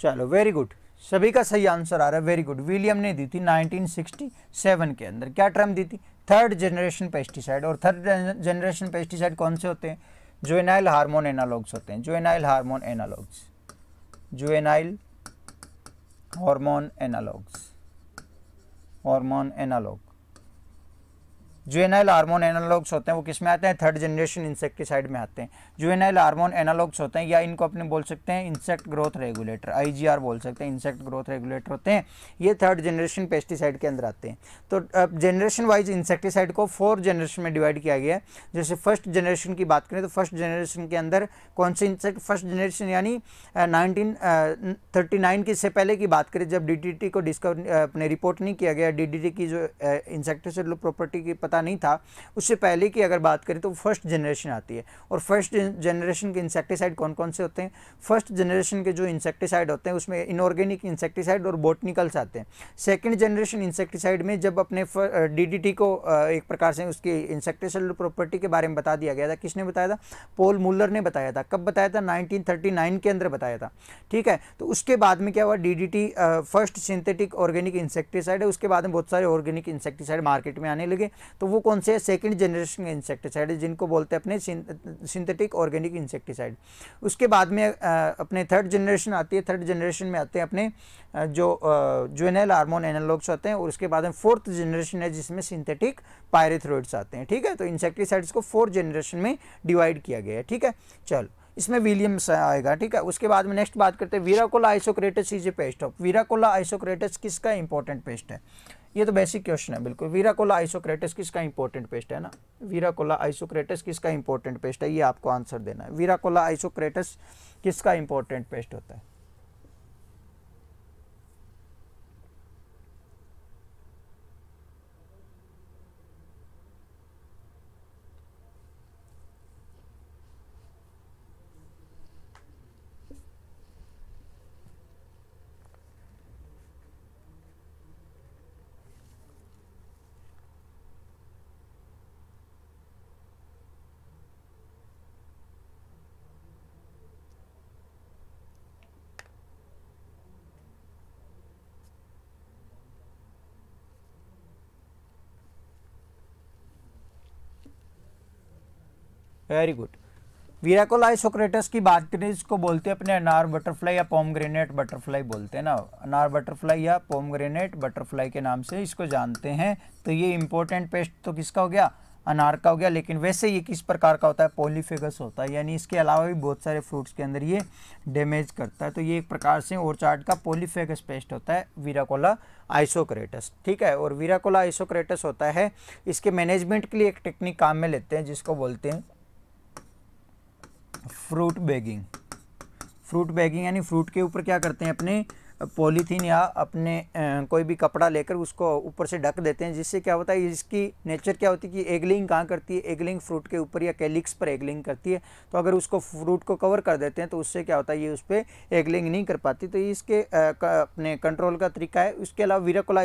चलो वेरी गुड सभी का सही आंसर आ रहा है वेरी गुड विलियम ने दी थी 1967 के अंदर क्या टर्म दी थी थर्ड जनरेशन पेस्टिसाइड और थर्ड जनरेशन पेस्टिसाइड कौन से होते हैं एनाइल हार्मोन एनालॉग्स होते हैं juvenile hormone analogues juvenile hormone analogues hormone analogue juvenile hormone analogues होते हैं वो किस में आते हैं थर्ड जनरेशन इंसेक्टिसाइड में आते हैं जुवेनाइल हार्मोन एनालॉग्स होते हैं या इनको अपने बोल सकते हैं इंसेक्ट ग्रोथ रेगुलेटर आईजीआर बोल सकते हैं इंसेक्ट ग्रोथ रेगुलेटर होते हैं ये थर्ड जनरेशन पेस्टिसाइड के अंदर आते हैं तो जनरेशन वाइज इंसेक्टिसाइड को फोर जनरेशन में डिवाइड किया गया है जैसे फर्स्ट जनरेशन की बात करें तो फर्स्ट जनरेशन के अंदर कौन से इंसेक्ट फर्स्ट जनरेशन यानी नाइनटीन थर्टी नाइन की से पहले की बात करें जब डी को डिस्कवर अपने रिपोर्ट नहीं किया गया डी की जो इंसेक्टिसाइड प्रॉपर्टी की पता नहीं था उससे पहले की अगर बात करें तो फर्स्ट जनरेशन आती है और फर्स्ट जनरेशन के इंसेक्टिसाइड कौन कौन से होते हैं फर्स्ट जनरेशन के जो इंसेक्टिसाइड होते हैं उसमें इनऑर्गेनिक इंसेक्टिसाइड और बोटनिकल्स आते हैं सेकेंड जनरेशन इंसेक्टिसाइड में जब अपने डीडीटी को एक प्रकार से उसकी इंसेक्टिसाइड प्रॉपर्टी के बारे में बता दिया गया था किसने बताया था पोल मूलर ने बताया था कब बताया था नाइनटीन के अंदर बताया था ठीक है तो उसके बाद में क्या हुआ the first synthetic organic insecticide है उसके बाद में बहुत सारे ऑर्गेनिक इंसेक्टिसाइड मार्केट में आने लगे तो वो कौन से सेकेंड जनरेशन के इंसेक्टिसाइड जिनको बोलते हैं अपने सिंथेटिक ऑर्गेनिक इंसेक्टिसाइड उसके बाद में आ, अपने थर्ड जनरेशन आती है थर्ड जनरेशन में आते हैं अपने जो जुनल हार्मोन एनालॉग्स आते हैं और उसके बाद में फोर्थ जनरेशन है जिसमें सिंथेटिक पायरेथ्रोइड्स आते हैं ठीक है तो इंसेक्टिसाइड्स को फोर्थ जनरेशन में डिवाइड किया गया है ठीक है चलो इसमें विलियम्स आएगा ठीक है उसके बाद में नेक्स्ट बात करते हैं Virachola isocrates is a pest of Virachola isocrates किसका इंपॉर्टेंट पेस्ट है ये तो बेसिक क्वेश्चन है बिल्कुल वीराकोला आइसोक्रेटिस किसका इंपॉर्टेंट पेस्ट है ना वीरा कोला आइसोक्रेटिस किसका इंपॉर्टेंट पेस्ट है ये आपको आंसर देना है वीराकोला आइसोक्रेटिस किसका इंपॉर्टेंट पेस्ट होता है वेरी गुड वीराकोलाई सोक्रेटस की करें इसको बोलते हैं अपने अनार बटरफ्लाई या पोम ग्रेनेट बटरफ्लाई बोलते हैं ना अनार बटरफ्लाई या पोम ग्रेनेट बटरफ्लाई के नाम से इसको जानते हैं तो ये इम्पोर्टेंट पेस्ट तो किसका हो गया अनार का हो गया लेकिन वैसे ये किस प्रकार का होता है पोलीफेगस होता है यानी इसके अलावा भी बहुत सारे फ्रूट्स के अंदर ये डैमेज करता है तो ये एक प्रकार से ओरचार्ट का पोलीफेगस पेस्ट होता है वीराकोला आइसोक्रेटस ठीक है और वीराकोला आइसोक्रेटस होता है इसके मैनेजमेंट के लिए एक टेक्निक काम में लेते हैं जिसको बोलते हैं फ्रूट बैगिंग फ्रूट बैगिंग यानी फ्रूट के ऊपर क्या करते हैं अपने पॉलीथीन या अपने कोई भी कपड़ा लेकर उसको ऊपर से ढक देते हैं जिससे क्या होता है इसकी नेचर क्या होती है कि एगलिंग कहाँ करती है एगलिंग फ्रूट के ऊपर या कैलिक्स पर एगलिंग करती है तो अगर उसको फ्रूट को कवर कर देते हैं तो उससे क्या होता है ये उस पर एगलिंग नहीं कर पाती तो इसके अपने कंट्रोल का तरीका है उसके अलावा वीराकोला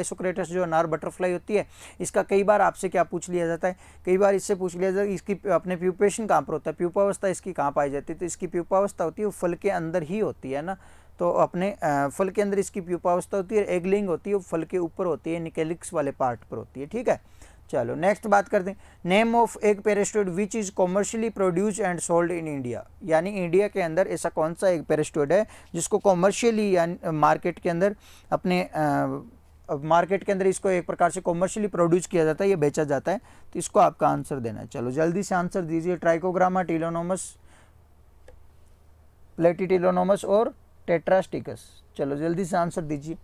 जो अनार बटरफ्लाई होती है इसका कई बार आपसे क्या पूछ लिया जाता है कई बार इससे पूछ लिया जाता है इसकी अपने प्यूपेशन कहाँ पर होता है प्यूपावस्था इसकी कहाँ पाई जाती है तो इसकी प्यूपावस्था होती है वो फल के अंदर ही होती है ना तो अपने फल के अंदर इसकी प्यूपावस्था होती है एगलिंग होती है फल के ऊपर होती है निकेलिक्स वाले पार्ट पर होती है ठीक है चलो नेक्स्ट बात करते हैं name of egg parasitoid which is commercially produce and sold in India यानी इंडिया के अंदर ऐसा कौन सा एग पेरेस्टोड है जिसको कॉमर्शियली मार्केट के अंदर अपने मार्केट के अंदर इसको एक प्रकार से कॉमर्शियली प्रोड्यूस किया जाता है या बेचा जाता है तो इसको आपका आंसर देना है चलो जल्दी से आंसर दीजिए ट्राइकोग्रामा टीलोनोमस टीलोनोमस और टेट्रास्टिकस चलो जल्दी से आंसर दीजिए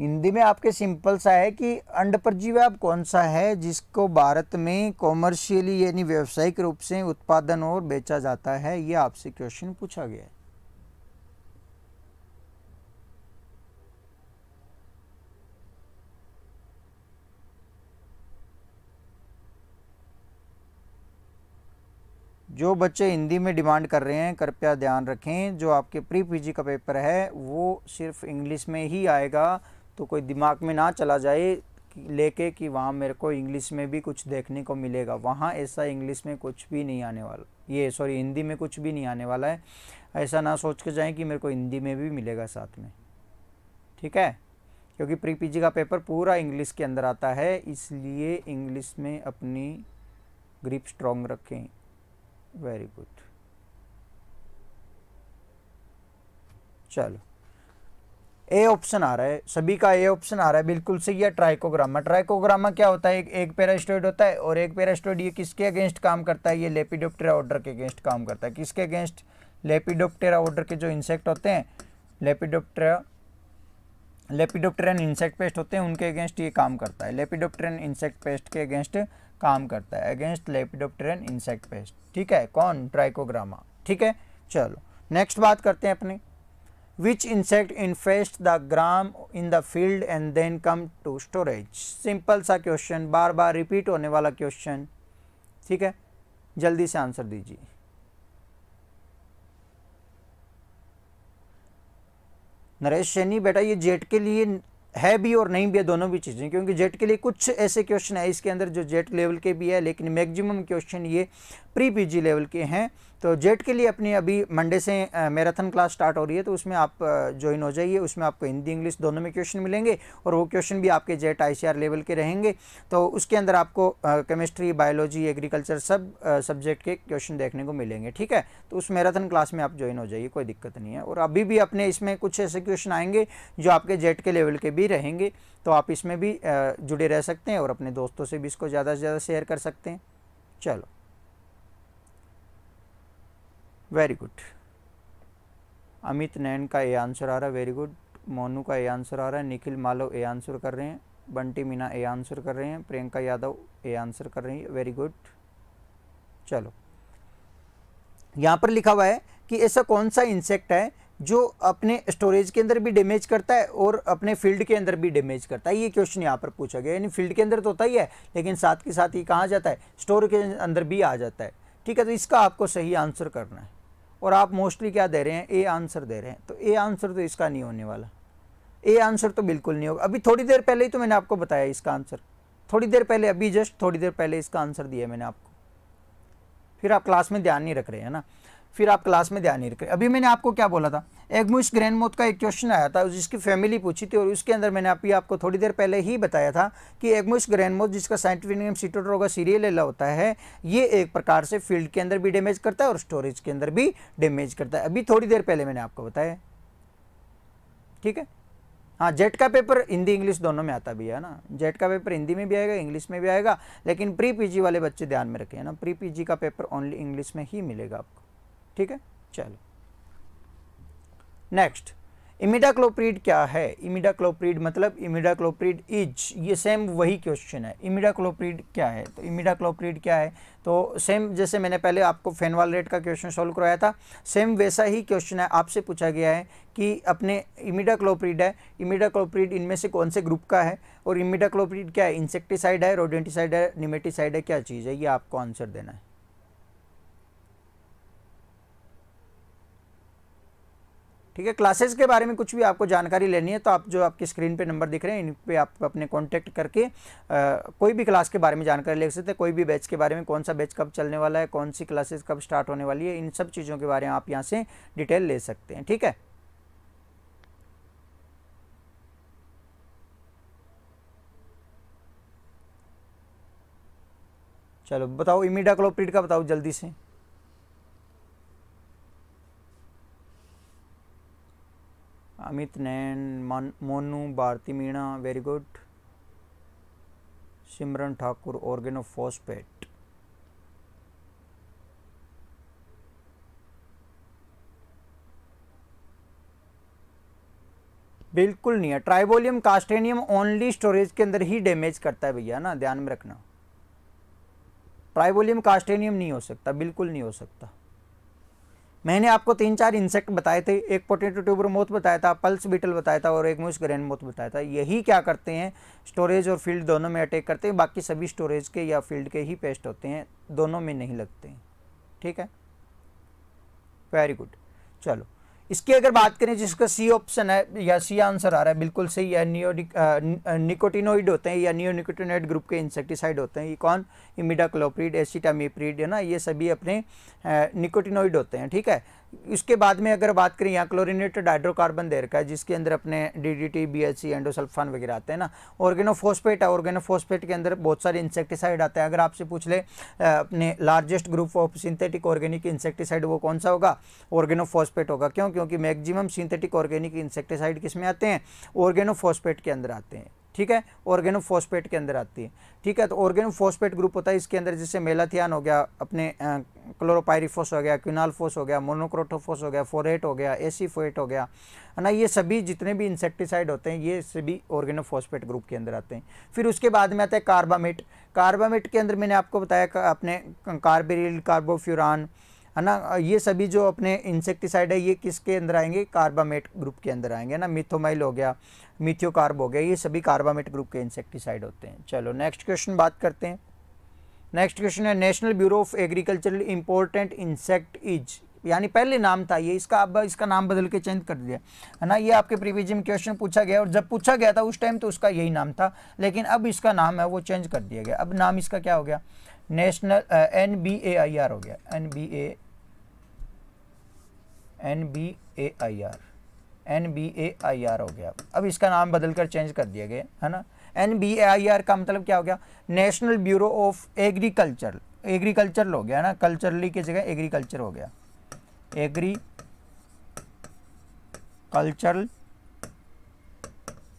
हिंदी में आपके सिंपल सा है कि अंड आप कौन सा है जिसको भारत में कॉमर्शियली यानी व्यावसायिक रूप से उत्पादन और बेचा जाता है ये आपसे क्वेश्चन पूछा गया है जो बच्चे हिंदी में डिमांड कर रहे हैं कृपया ध्यान रखें जो आपके प्री पीजी का पेपर है वो सिर्फ इंग्लिश में ही आएगा तो कोई दिमाग में ना चला जाए लेके कि वहाँ मेरे को इंग्लिश में भी कुछ देखने को मिलेगा वहाँ ऐसा इंग्लिश में कुछ भी नहीं आने वाला ये सॉरी हिंदी में कुछ भी नहीं आने वाला है ऐसा ना सोच के जाएँ कि मेरे को हिंदी में भी मिलेगा साथ में ठीक है क्योंकि प्री पी का पेपर पूरा इंग्लिश के अंदर आता है इसलिए इंग्लिश में अपनी ग्रिप स्ट्रॉन्ग रखें वेरी गुड चलो ए ऑप्शन आ रहा है सभी का ए ऑप्शन आ रहा है बिल्कुल सही है ट्राइकोग्रामा ट्राइकोग्रामा क्या होता है एक एक पेरास्टोइड होता है और एक पेरास्टोइड ये किसके अगेंस्ट काम करता है ये लेपिडोप्टेरा ऑर्डर के अगेंस्ट काम करता है किसके अगेंस्ट लेपिडोप्टेरा ऑर्डर के जो इंसेक्ट होते हैं लेपिडोप्टेरा लेपिडोप्टेरन इंसेक्ट पेस्ट होते हैं उनके अगेंस्ट ये काम करता है लेपिडोप्टेरन इंसेक्ट पेस्ट के अगेंस्ट काम करता है अगेंस्ट लेपिडोप्टेरन इंसेक्ट पेस्ट ठीक है कौन ट्राइकोग्रामा ठीक है चलो नेक्स्ट बात करते हैं अपनी which insect infest the gram in the field and then come to storage simple sa question bar bar repeat hone wala question ठीक है जल्दी से आंसर दीजिए नरेश सैनी बेटा ये जेट के लिए है भी और नहीं भी है दोनों भी चीज़ें क्योंकि जेट के लिए कुछ ऐसे क्वेश्चन है इसके अंदर जो जेट लेवल के भी है लेकिन मैक्सिमम क्वेश्चन ये प्री पीजी लेवल के हैं तो जेट के लिए अपनी अभी मंडे से मैराथन क्लास स्टार्ट हो रही है तो उसमें आप ज्वाइन हो जाइए उसमें आपको हिंदी इंग्लिश दोनों में क्वेश्चन मिलेंगे और वो क्वेश्चन भी आपके जेट आईसीआर लेवल के रहेंगे तो उसके अंदर आपको केमिस्ट्री बायोलॉजी एग्रीकल्चर सब सब्जेक्ट के क्वेश्चन देखने को मिलेंगे ठीक है तो उस मैराथन क्लास में आप ज्वाइन हो जाइए कोई दिक्कत नहीं है और अभी भी अपने इसमें कुछ ऐसे क्वेश्चन आएंगे जो आपके जेट के लेवल के भी रहेंगे तो आप इसमें भी जुड़े रह सकते हैं और अपने दोस्तों से भी इसको ज़्यादा से ज़्यादा शेयर कर सकते हैं चलो वेरी गुड अमित नैन का ए आंसर आ रहा है वेरी गुड मोनू का ए आंसर आ रहा है निखिल मालव ए आंसर कर रहे हैं बंटी मीना ए आंसर कर रहे हैं प्रियंका यादव ए आंसर कर रही है वेरी गुड चलो यहाँ पर लिखा हुआ है कि ऐसा कौन सा इंसेक्ट है जो अपने स्टोरेज के अंदर भी डैमेज करता है और अपने फील्ड के अंदर भी डैमेज करता है ये क्वेश्चन यहाँ पर पूछा गया यानी फील्ड के अंदर तो होता ही है लेकिन साथ के साथ ये कहाँ जाता है स्टोर के अंदर भी आ जाता है ठीक है तो इसका आपको सही आंसर करना है और आप मोस्टली क्या दे रहे हैं ए आंसर दे रहे हैं तो ए आंसर तो इसका नहीं होने वाला ए आंसर तो बिल्कुल नहीं होगा अभी थोड़ी देर पहले ही तो मैंने आपको बताया इसका आंसर थोड़ी देर पहले अभी जस्ट थोड़ी देर पहले इसका आंसर दिया मैंने आपको फिर आप क्लास में ध्यान नहीं रख रहे हैं ना फिर आप क्लास में ध्यान नहीं रखें अभी मैंने आपको क्या बोला था एगमुश मोथ का एक क्वेश्चन आया था जिसकी फैमिली पूछी थी और उसके अंदर मैंने अभी आपको थोड़ी देर पहले ही बताया था कि एगमुश मोथ जिसका साइंटिफिक नेम सीरियल एला होता है ये एक प्रकार से फील्ड के अंदर भी डैमेज करता है और स्टोरेज के अंदर भी डैमेज करता है अभी थोड़ी देर पहले मैंने आपको बताया ठीक है हाँ जेट का पेपर हिंदी इंग्लिश दोनों में आता भी है ना जेट का पेपर हिंदी में भी आएगा इंग्लिश में भी आएगा लेकिन प्री पीजी वाले बच्चे ध्यान में रखें ना प्री पीजी का पेपर ओनली इंग्लिश में ही मिलेगा आपको ठीक है चलो नेक्स्ट इमिडाक्लोप्रीड क्या है इमिडाक्लोप्रीड मतलब इमिडाक्लोप्रीड इज ये सेम वही क्वेश्चन है इमिडाक्लोप्रीड क्या है तो इमिडाक्लोप्रीड क्या है तो सेम जैसे मैंने पहले आपको फेनवाल रेट का क्वेश्चन सॉल्व करवाया था सेम वैसा ही क्वेश्चन है आपसे पूछा गया है कि अपने इमिडाक्लोप्रीड है इमिडाक्लोप्रीड इनमें से कौन से ग्रुप का है और इमिडाक्लोप्रीड क्या है इंसेक्टिसाइड है रोडेंटिसाइड है निमेटिसाइड है क्या चीज़ है ये आपको आंसर देना है ठीक है क्लासेस के बारे में कुछ भी आपको जानकारी लेनी है तो आप जो आपकी स्क्रीन पे नंबर दिख रहे हैं इन पे आप अपने कांटेक्ट करके आ, कोई भी क्लास के बारे में जानकारी ले सकते हैं कोई भी बैच के बारे में कौन सा बैच कब चलने वाला है कौन सी क्लासेस कब स्टार्ट होने वाली है इन सब चीज़ों के बारे में आप यहाँ से डिटेल ले सकते हैं ठीक है चलो बताओ इमीडा क्लोप्रीड का बताओ जल्दी से Amit Nain Monu Bharti Meena very good Simran Thakur phosphate बिल्कुल नहीं है ट्राइबोलियम कास्टेनियम ओनली स्टोरेज के अंदर ही डैमेज करता है भैया ना ध्यान में रखना ट्राइबोलियम कास्टेनियम नहीं हो सकता बिल्कुल नहीं हो सकता मैंने आपको तीन चार इंसेक्ट बताए थे एक पोटेटो ट्यूबर मोथ बताया था पल्स बीटल बताया था और एक मुझ ग्रैंड मोथ बताया था यही क्या करते हैं स्टोरेज और फील्ड दोनों में अटैक करते हैं बाकी सभी स्टोरेज के या फील्ड के ही पेस्ट होते हैं दोनों में नहीं लगते हैं ठीक है वेरी गुड चलो इसकी अगर बात करें जिसका सी ऑप्शन है या सी आंसर आ रहा है बिल्कुल सही है नियोडिक निकोटिनोइड uh, uh, होते हैं या नियो निकोटिनोइड ग्रुप के इंसेक्टिसाइड होते हैं ये कौन इमिडाक्लोप्रीड एसिटामिप्रीड है ना ये सभी अपने निकोटिनोइड uh, होते हैं ठीक है इसके बाद में अगर बात करें यहाँ क्लोरिनेटेड हाइड्रोकार्बन दे रखा है जिसके अंदर अपने D D T B H C endosulfan वगैरह आते हैं ना ऑर्गेनोफोस्फेट है ऑर्गेनोफोस्फेट के अंदर बहुत सारे इंसेक्टिसाइड आते हैं अगर आपसे पूछ ले अपने largest group of synthetic organic insecticide वो कौन सा होगा ऑर्गेनोफोस्फेट होगा क्यों क्योंकि मैक्सिमम सिंथेटिक ऑर्गेनिक इंसेक्टिसाइड किस में आते हैं ऑर्गेनोफोस्फेट के अंदर आते हैं ठीक है ऑर्गेनोफॉस्फेट के अंदर आती है ठीक है तो ऑर्गेनोफॉस्फेट ग्रुप होता है इसके अंदर जैसे मेलाथियान हो गया अपने क्लोरोपायरीफोस हो गया क्विनालफोस हो गया मोनोक्रोटोफोस हो गया फोरेट हो गया एसीफोएट हो गया है ना ये सभी जितने भी इंसेक्टिसाइड होते हैं ये सभी ऑर्गेनोफॉस्फेट ग्रुप के अंदर आते हैं फिर उसके बाद में आता है कार्बामेट कार्बामेट के अंदर मैंने आपको बताया अपने कार्बेरिल कार्बोफ्यूरान है ना ये सभी जो अपने इंसेक्टिसाइड है ये किसके अंदर आएंगे कार्बामेट ग्रुप के अंदर आएंगे ना मिथोमाइल हो गया मिथ्योकार्ब हो गया ये सभी कार्बामेट ग्रुप के इंसेक्टिसाइड होते हैं चलो नेक्स्ट क्वेश्चन बात करते हैं नेक्स्ट क्वेश्चन है National Bureau of Agricultural Important Insect is यानी पहले नाम था ये इसका अब इसका नाम बदल के चेंज कर दिया है ना ये आपके प्रीवियस में क्वेश्चन पूछा गया और जब पूछा गया था उस टाइम तो उसका यही नाम था लेकिन अब इसका नाम है वो चेंज कर दिया गया अब नाम इसका क्या हो गया National N B A I R हो गया N B A N B A I R N B A I R हो गया अब इसका नाम बदल कर चेंज कर दिया गया है ना N B A I R का मतलब क्या हो गया National Bureau of Agriculture agriculture हो गया है ना कल्चरली की जगह एग्रीकल्चर हो गया एग्री कल्चरल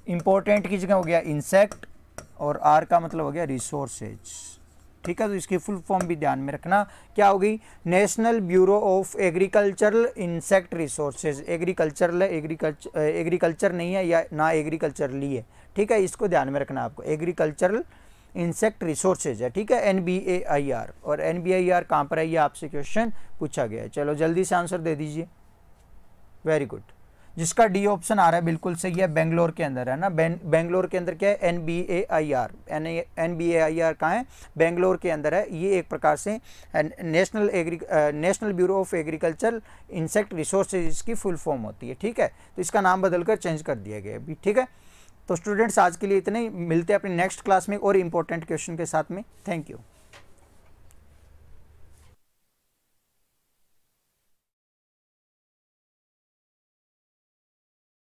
इंपॉर्टेंट की जगह हो गया इंसेक्ट और आर का मतलब हो गया रिसोर्सेज ठीक है तो इसकी फुल फॉर्म भी ध्यान में रखना क्या होगी National Bureau of Agricultural Insect Resources agricultural agriculture agriculture नहीं है या ना एग्रीकल्चरली है ठीक है इसको ध्यान में रखना आपको एग्रीकल्चरल इंसेक्ट रिसोर्सेज है ठीक है N B A I R और एन बी आई आर कहाँ पर है ये आपसे क्वेश्चन पूछा गया है चलो जल्दी से आंसर दे दीजिए वेरी गुड जिसका डी ऑप्शन आ रहा है बिल्कुल सही है बेंगलोर के अंदर है ना बेंगलोर के अंदर क्या है N B A I R N N B A I R कहाँ है बेंगलोर के अंदर है ये एक प्रकार से National Agri National Bureau of Agriculture Insect Resources की फुल फॉर्म होती है ठीक है तो इसका नाम बदल कर चेंज कर दिया गया अभी ठीक है तो स्टूडेंट्स आज के लिए इतने ही मिलते हैं अपने नेक्स्ट क्लास में और इम्पोर्टेंट क्वेश्चन के साथ में थैंक यू